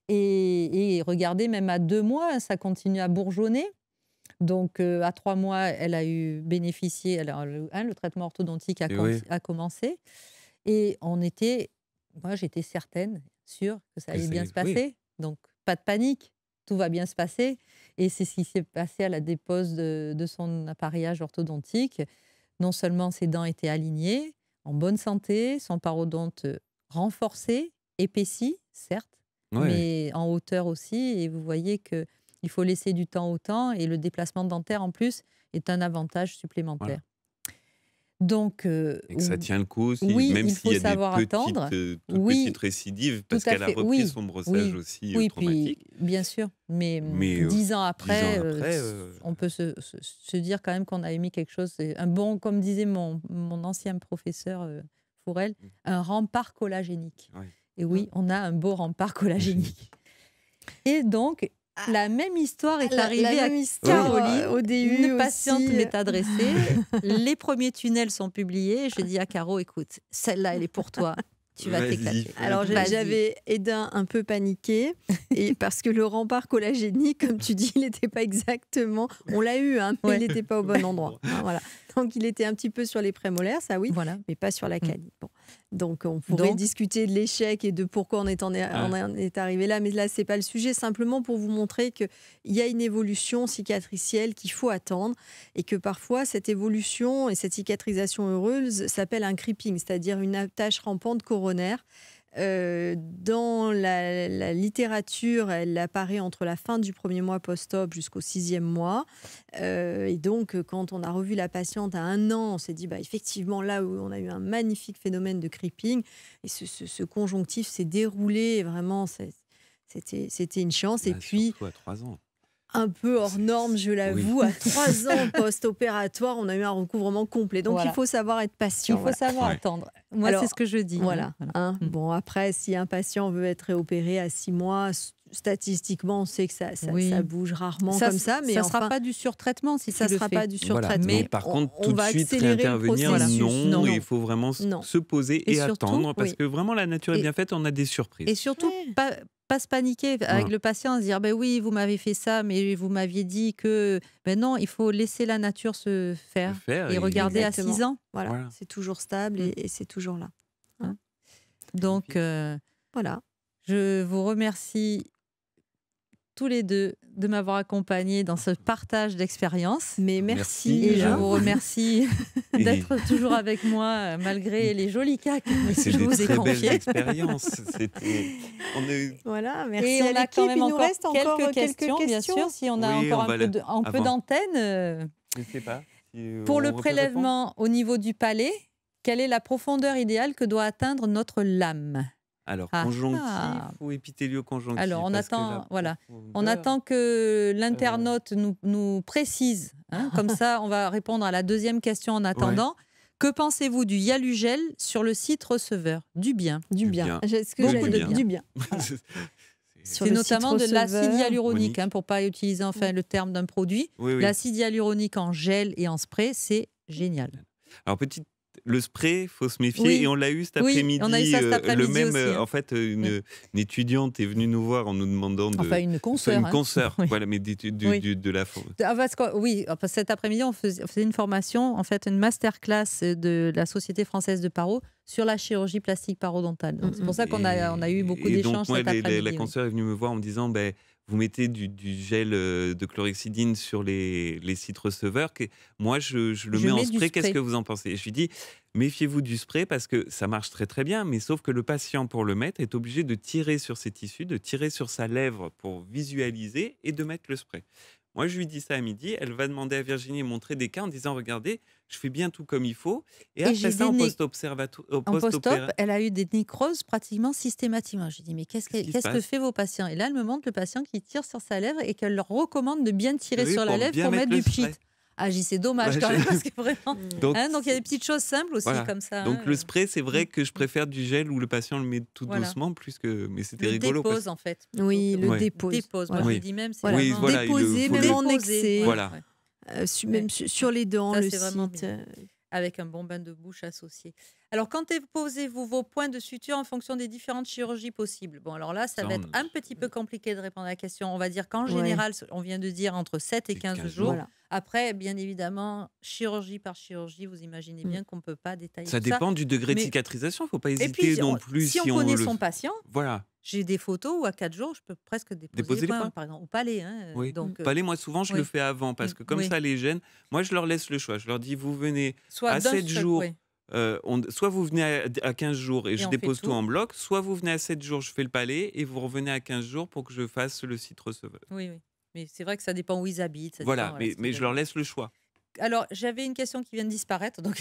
Speaker 1: Et, regardez, même à deux mois, ça continue à bourgeonner. Donc euh, à trois mois, elle a eu bénéficié. Alors hein, le, traitement orthodontique a, commencé. Et on était, moi j'étais certaine, sûre que ça allait bien se passer. Donc pas de panique, tout va bien se passer. Et c'est ce qui s'est passé à la dépose de, son appareillage orthodontique. Non seulement ses dents étaient alignées, en bonne santé, son parodonte renforcé, épaissi, certes, mais en hauteur aussi. Et vous voyez que il faut laisser du temps au temps et le déplacement dentaire en plus est un avantage supplémentaire. Donc, euh, et que ça tient le
Speaker 2: coup, même s'il y a des petites, euh, oui, petites, récidives, parce qu'elle a repris son brossage
Speaker 1: aussi euh, oui, bien sûr, mais, dix ans après, on peut se, dire quand même qu'on a émis quelque chose, un bon, comme disait mon, mon ancien professeur Fourel, mm. un rempart collagénique. Et oui, mm. on a un beau rempart collagénique. (laughs) Et donc, ah. La même histoire est ah, arrivée à Au début, Une patiente euh. m'est adressée. (laughs) les premiers tunnels sont publiés.
Speaker 3: Je dis à Caro, écoute, celle-là, elle est pour toi. Tu vas t'éclater. Alors j'avais Edin un peu paniqué et (laughs) parce que le rempart collagénique, comme tu dis, il n'était pas exactement. On l'a eu, hein, mais il n'était pas au bon endroit. (laughs) Hein, voilà. (laughs) Donc il était un petit peu sur les prémolaires, ça oui, mais pas sur la mm. canine. Donc on pourrait discuter de l'échec et de pourquoi on est, est arrivé là, mais là c'est pas le sujet. Simplement pour vous montrer qu'il y a une évolution cicatricielle qu'il faut attendre et que parfois cette évolution et cette cicatrisation heureuse s'appelle un creeping, c'est-à-dire une attache rampante coronaire euh, dans la, littérature, elle apparaît entre la fin du premier mois post-op jusqu'au sixième mois. Euh, et donc, quand on a revu la patiente à un an, on s'est dit, bah, effectivement, là où on a eu un magnifique phénomène de creeping, et ce, conjonctif s'est déroulé, vraiment, c'était une chance. et bah, puis, à trois ans un peu hors norme, je l'avoue. À (laughs) trois ans post-opératoire, on a eu un recouvrement complet. Donc il faut savoir être patient. Il faut savoir attendre. Moi, c'est ce que je dis. Hein. Voilà. Bon, après, si un patient veut être réopéré à six mois, statistiquement, on sait que ça, bouge rarement comme ça, mais ça ne sera
Speaker 1: pas du surtraitement si ça ne sera pas du surtraitement. Mais par contre, tout de suite réintervenir, non, il faut vraiment se
Speaker 2: poser et, attendre parce que vraiment la nature est bien faite, on a des surprises. Et
Speaker 1: surtout, pas, pas se paniquer avec le patient, se dire ben oui, vous m'avez fait ça, mais vous m'aviez dit que. Ben non, il faut laisser la nature se faire, et, regarder à 6 ans. Voilà, c'est toujours stable mm. et, c'est toujours là. Hein. Donc, euh, voilà. Je vous remercie tous les deux de m'avoir accompagné dans ce partage d'expérience. Mais merci. Et je vous remercie (laughs) d'être toujours avec moi malgré les jolis cas que je vous ai
Speaker 2: confiés. C'était on expérience.
Speaker 1: Voilà, merci. Et on à a quand même encore, reste quelques, encore quelques, questions, bien sûr, si on
Speaker 3: a encore
Speaker 2: un, peu d'antenne. Euh. Je sais pas. Pour le prélèvement
Speaker 1: au niveau du palais, quelle est la profondeur idéale que doit atteindre notre lame alors, ah conjonctif ah.
Speaker 2: ou épithélio conjonctif Alors, on attend,
Speaker 1: voilà, on attend que l'internaute euh, nous, précise. Hein. comme (laughs) ça, on va répondre à la deuxième question en attendant. Que pensez-vous du gel sur le site receveur Du bien. Du bien. Beaucoup bien. C'est notamment de l'acide hyaluronique, hein, pour pas utiliser enfin le terme d'un produit. L'acide hyaluronique en gel et en spray, c'est génial.
Speaker 2: Alors, petite le spray, faut se méfier. Et on l'a eu cet après-midi. Oui, après euh, le même, aussi, euh, en fait, euh, une, étudiante est venue nous voir en nous demandant de. Enfin, une consoeur. une hein. consoeur, (laughs) voilà, mais du, de la.
Speaker 1: Ah, oui, cet après-midi, on faisait, une formation, en fait, une masterclass de la Société française de Paro sur la chirurgie plastique parodontale. C'est pour ça mmh. qu'on a, on a eu beaucoup d'échanges cet après-midi. La, la, consoeur
Speaker 2: est venue me voir en me disant. Ben, vous mettez du, gel euh, de chlorhexidine sur les, sites receveurs. Que, moi, je, le mets, en spray. spray. Qu'est-ce que vous en pensez Je lui dis, méfiez-vous du spray parce que ça marche très très bien, mais sauf que le patient, pour le mettre, est obligé de tirer sur ses tissus, de tirer sur sa lèvre pour visualiser et de mettre le spray. Moi, je lui dis ça à midi. Elle va demander à Virginie de montrer des cas en disant Regardez, je fais bien tout comme il faut. Et, après ça, en euh, post-op,
Speaker 1: elle a eu des nécroses pratiquement systématiquement. Je lui dis Mais qu'est-ce que, fait vos patients Et là, elle me montre le patient qui tire sur sa lèvre et qu'elle leur recommande de bien tirer sur la lèvre pour mettre, du pchit. Ah, agissez dommage quand même parce que vraiment. (laughs) Hein, donc il y a des petites choses simples aussi comme ça. Hein. Donc
Speaker 2: le spray, c'est vrai mm. que je préfère du gel où le patient le met tout doucement plus que mais c'était rigolo. Le dépose
Speaker 1: en fait. Oui, le ouais. dépose. dépose. Moi, je dis même c'est oui, voilà, déposer même en excès. Voilà. Euh, même sur les dents, le site. Euh. Avec un bon bain de bouche associé. Alors, quand posez-vous vos points de suture en fonction des différentes chirurgies possibles Bon, alors là, ça, va être un petit peu compliqué de répondre à la question. On va dire qu'en général, on vient de dire entre 7 et 15, jours. Après, bien évidemment, chirurgie par chirurgie, vous imaginez bien mm. qu'on ne peut pas détailler ça. Ça dépend du degré de
Speaker 2: cicatrisation, il ne faut pas hésiter non plus. Si, on, connaît son patient, voilà.
Speaker 1: j'ai des photos où à 4 jours, je peux presque déposer, déposer les points, points. par exemple, au palais. Hein. Euh, oui. Donc, pas euh, palais,
Speaker 2: moi, souvent, je le fais avant, parce que comme ça les gêne, moi, je leur laisse le choix. Je leur dis, vous venez à 7 jours, soit vous venez à, 15 jours et, je dépose tout. en bloc, soit vous venez à 7 jours, je fais le palais, et vous revenez à 15 jours pour que je fasse le site receveur.
Speaker 1: Oui, Mais c'est vrai que ça dépend où ils habitent. Voilà, mais, je
Speaker 2: leur laisse le choix.
Speaker 1: Alors, j'avais une question qui vient de disparaître. Donc,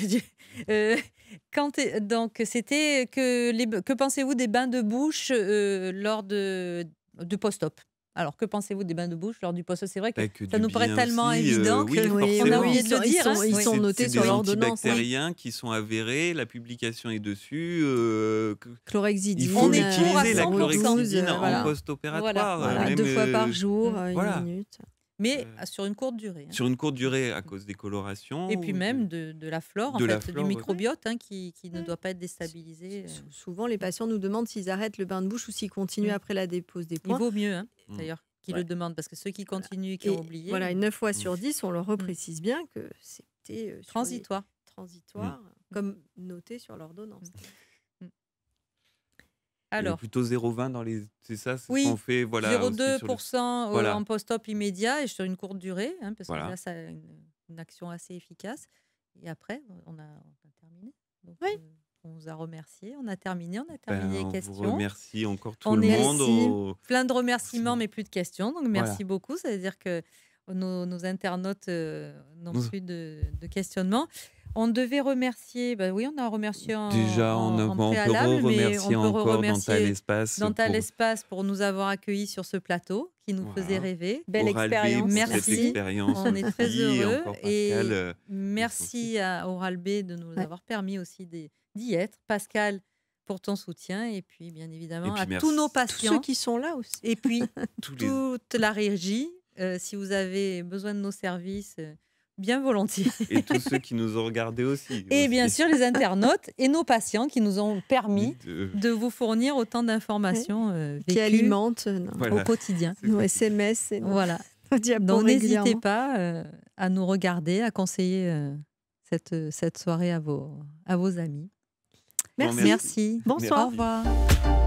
Speaker 1: (laughs) c'était que, que pensez-vous des bains de bouche lors de, de post-op alors, que pensez-vous des bains de bouche lors du poste C'est vrai que, bah, ça nous paraît tellement
Speaker 2: évident euh, qu'on a
Speaker 3: oublié de le dire. Hein. Ils sont, notés sur l'ordonnance. Des
Speaker 2: antibactériens qui sont avérés, la publication est dessus. Euh,
Speaker 3: chlorhexidine. Il faut utiliser la chlorhexidine
Speaker 2: en post-opératoire. Euh, deux fois par euh, jour,
Speaker 1: une minute mais mmh. sur une courte
Speaker 3: durée.
Speaker 2: Hein. Sur une courte durée à mmh. cause des colorations. Et puis
Speaker 3: même de, la flore, du microbiote hein, qui, ne mmh. doit pas être déstabilisé. Euh. souvent, les patients nous demandent s'ils arrêtent le bain de bouche ou s'ils continuent après la dépose des points. Il vaut mieux, hein, d'ailleurs qu'ils le
Speaker 1: demandent, parce que ceux qui continuent, qui ont oublié. Voilà, 9
Speaker 3: fois sur 10, on leur reprécise bien que c'était. Euh, transitoire. Transitoire, comme noté sur l'ordonnance.
Speaker 2: Alors, plutôt 0,20 dans les. C'est ça, fait. Voilà, 0,2% euh, en
Speaker 1: post-op immédiat et sur une courte durée, hein, parce que là, ça une, action assez efficace. Et après, on a, terminé. oui. Euh, on vous a remercié, on a terminé, on a terminé ben, les questions. On remercie encore tout le monde. Plein de remerciements, mais plus de questions. Donc merci beaucoup. cest à dire que nos, internautes euh, n'ont plus de, de questionnements. On devait remercier, bah oui, on a remercié en, Déjà, on, en, on peut remercier Espace. pour... pour nous avoir accueillis sur ce plateau qui nous faisait rêver. Belle expérience. merci. Expérience on est très heureux. Et, euh, merci à Oral B de nous avoir permis aussi d'y être. Pascal, pour ton soutien et puis bien évidemment à tous nos patients. Tous ceux qui sont là aussi. Et puis (laughs) toute la régie. Euh, si vous avez besoin de nos services. Euh, bien volontiers.
Speaker 2: Et tous (laughs) ceux qui nous ont regardés aussi. Et
Speaker 1: bien sûr, les internautes
Speaker 3: et nos patients qui nous ont permis
Speaker 1: de, vous fournir autant d'informations euh, qui alimentent euh, au
Speaker 3: quotidien. Nos SMS et nos, voilà. (laughs) Donc n'hésitez
Speaker 1: pas euh, à nous regarder, à conseiller cette, cette soirée à vos, à vos amis. Merci. merci. Bonsoir. Au revoir.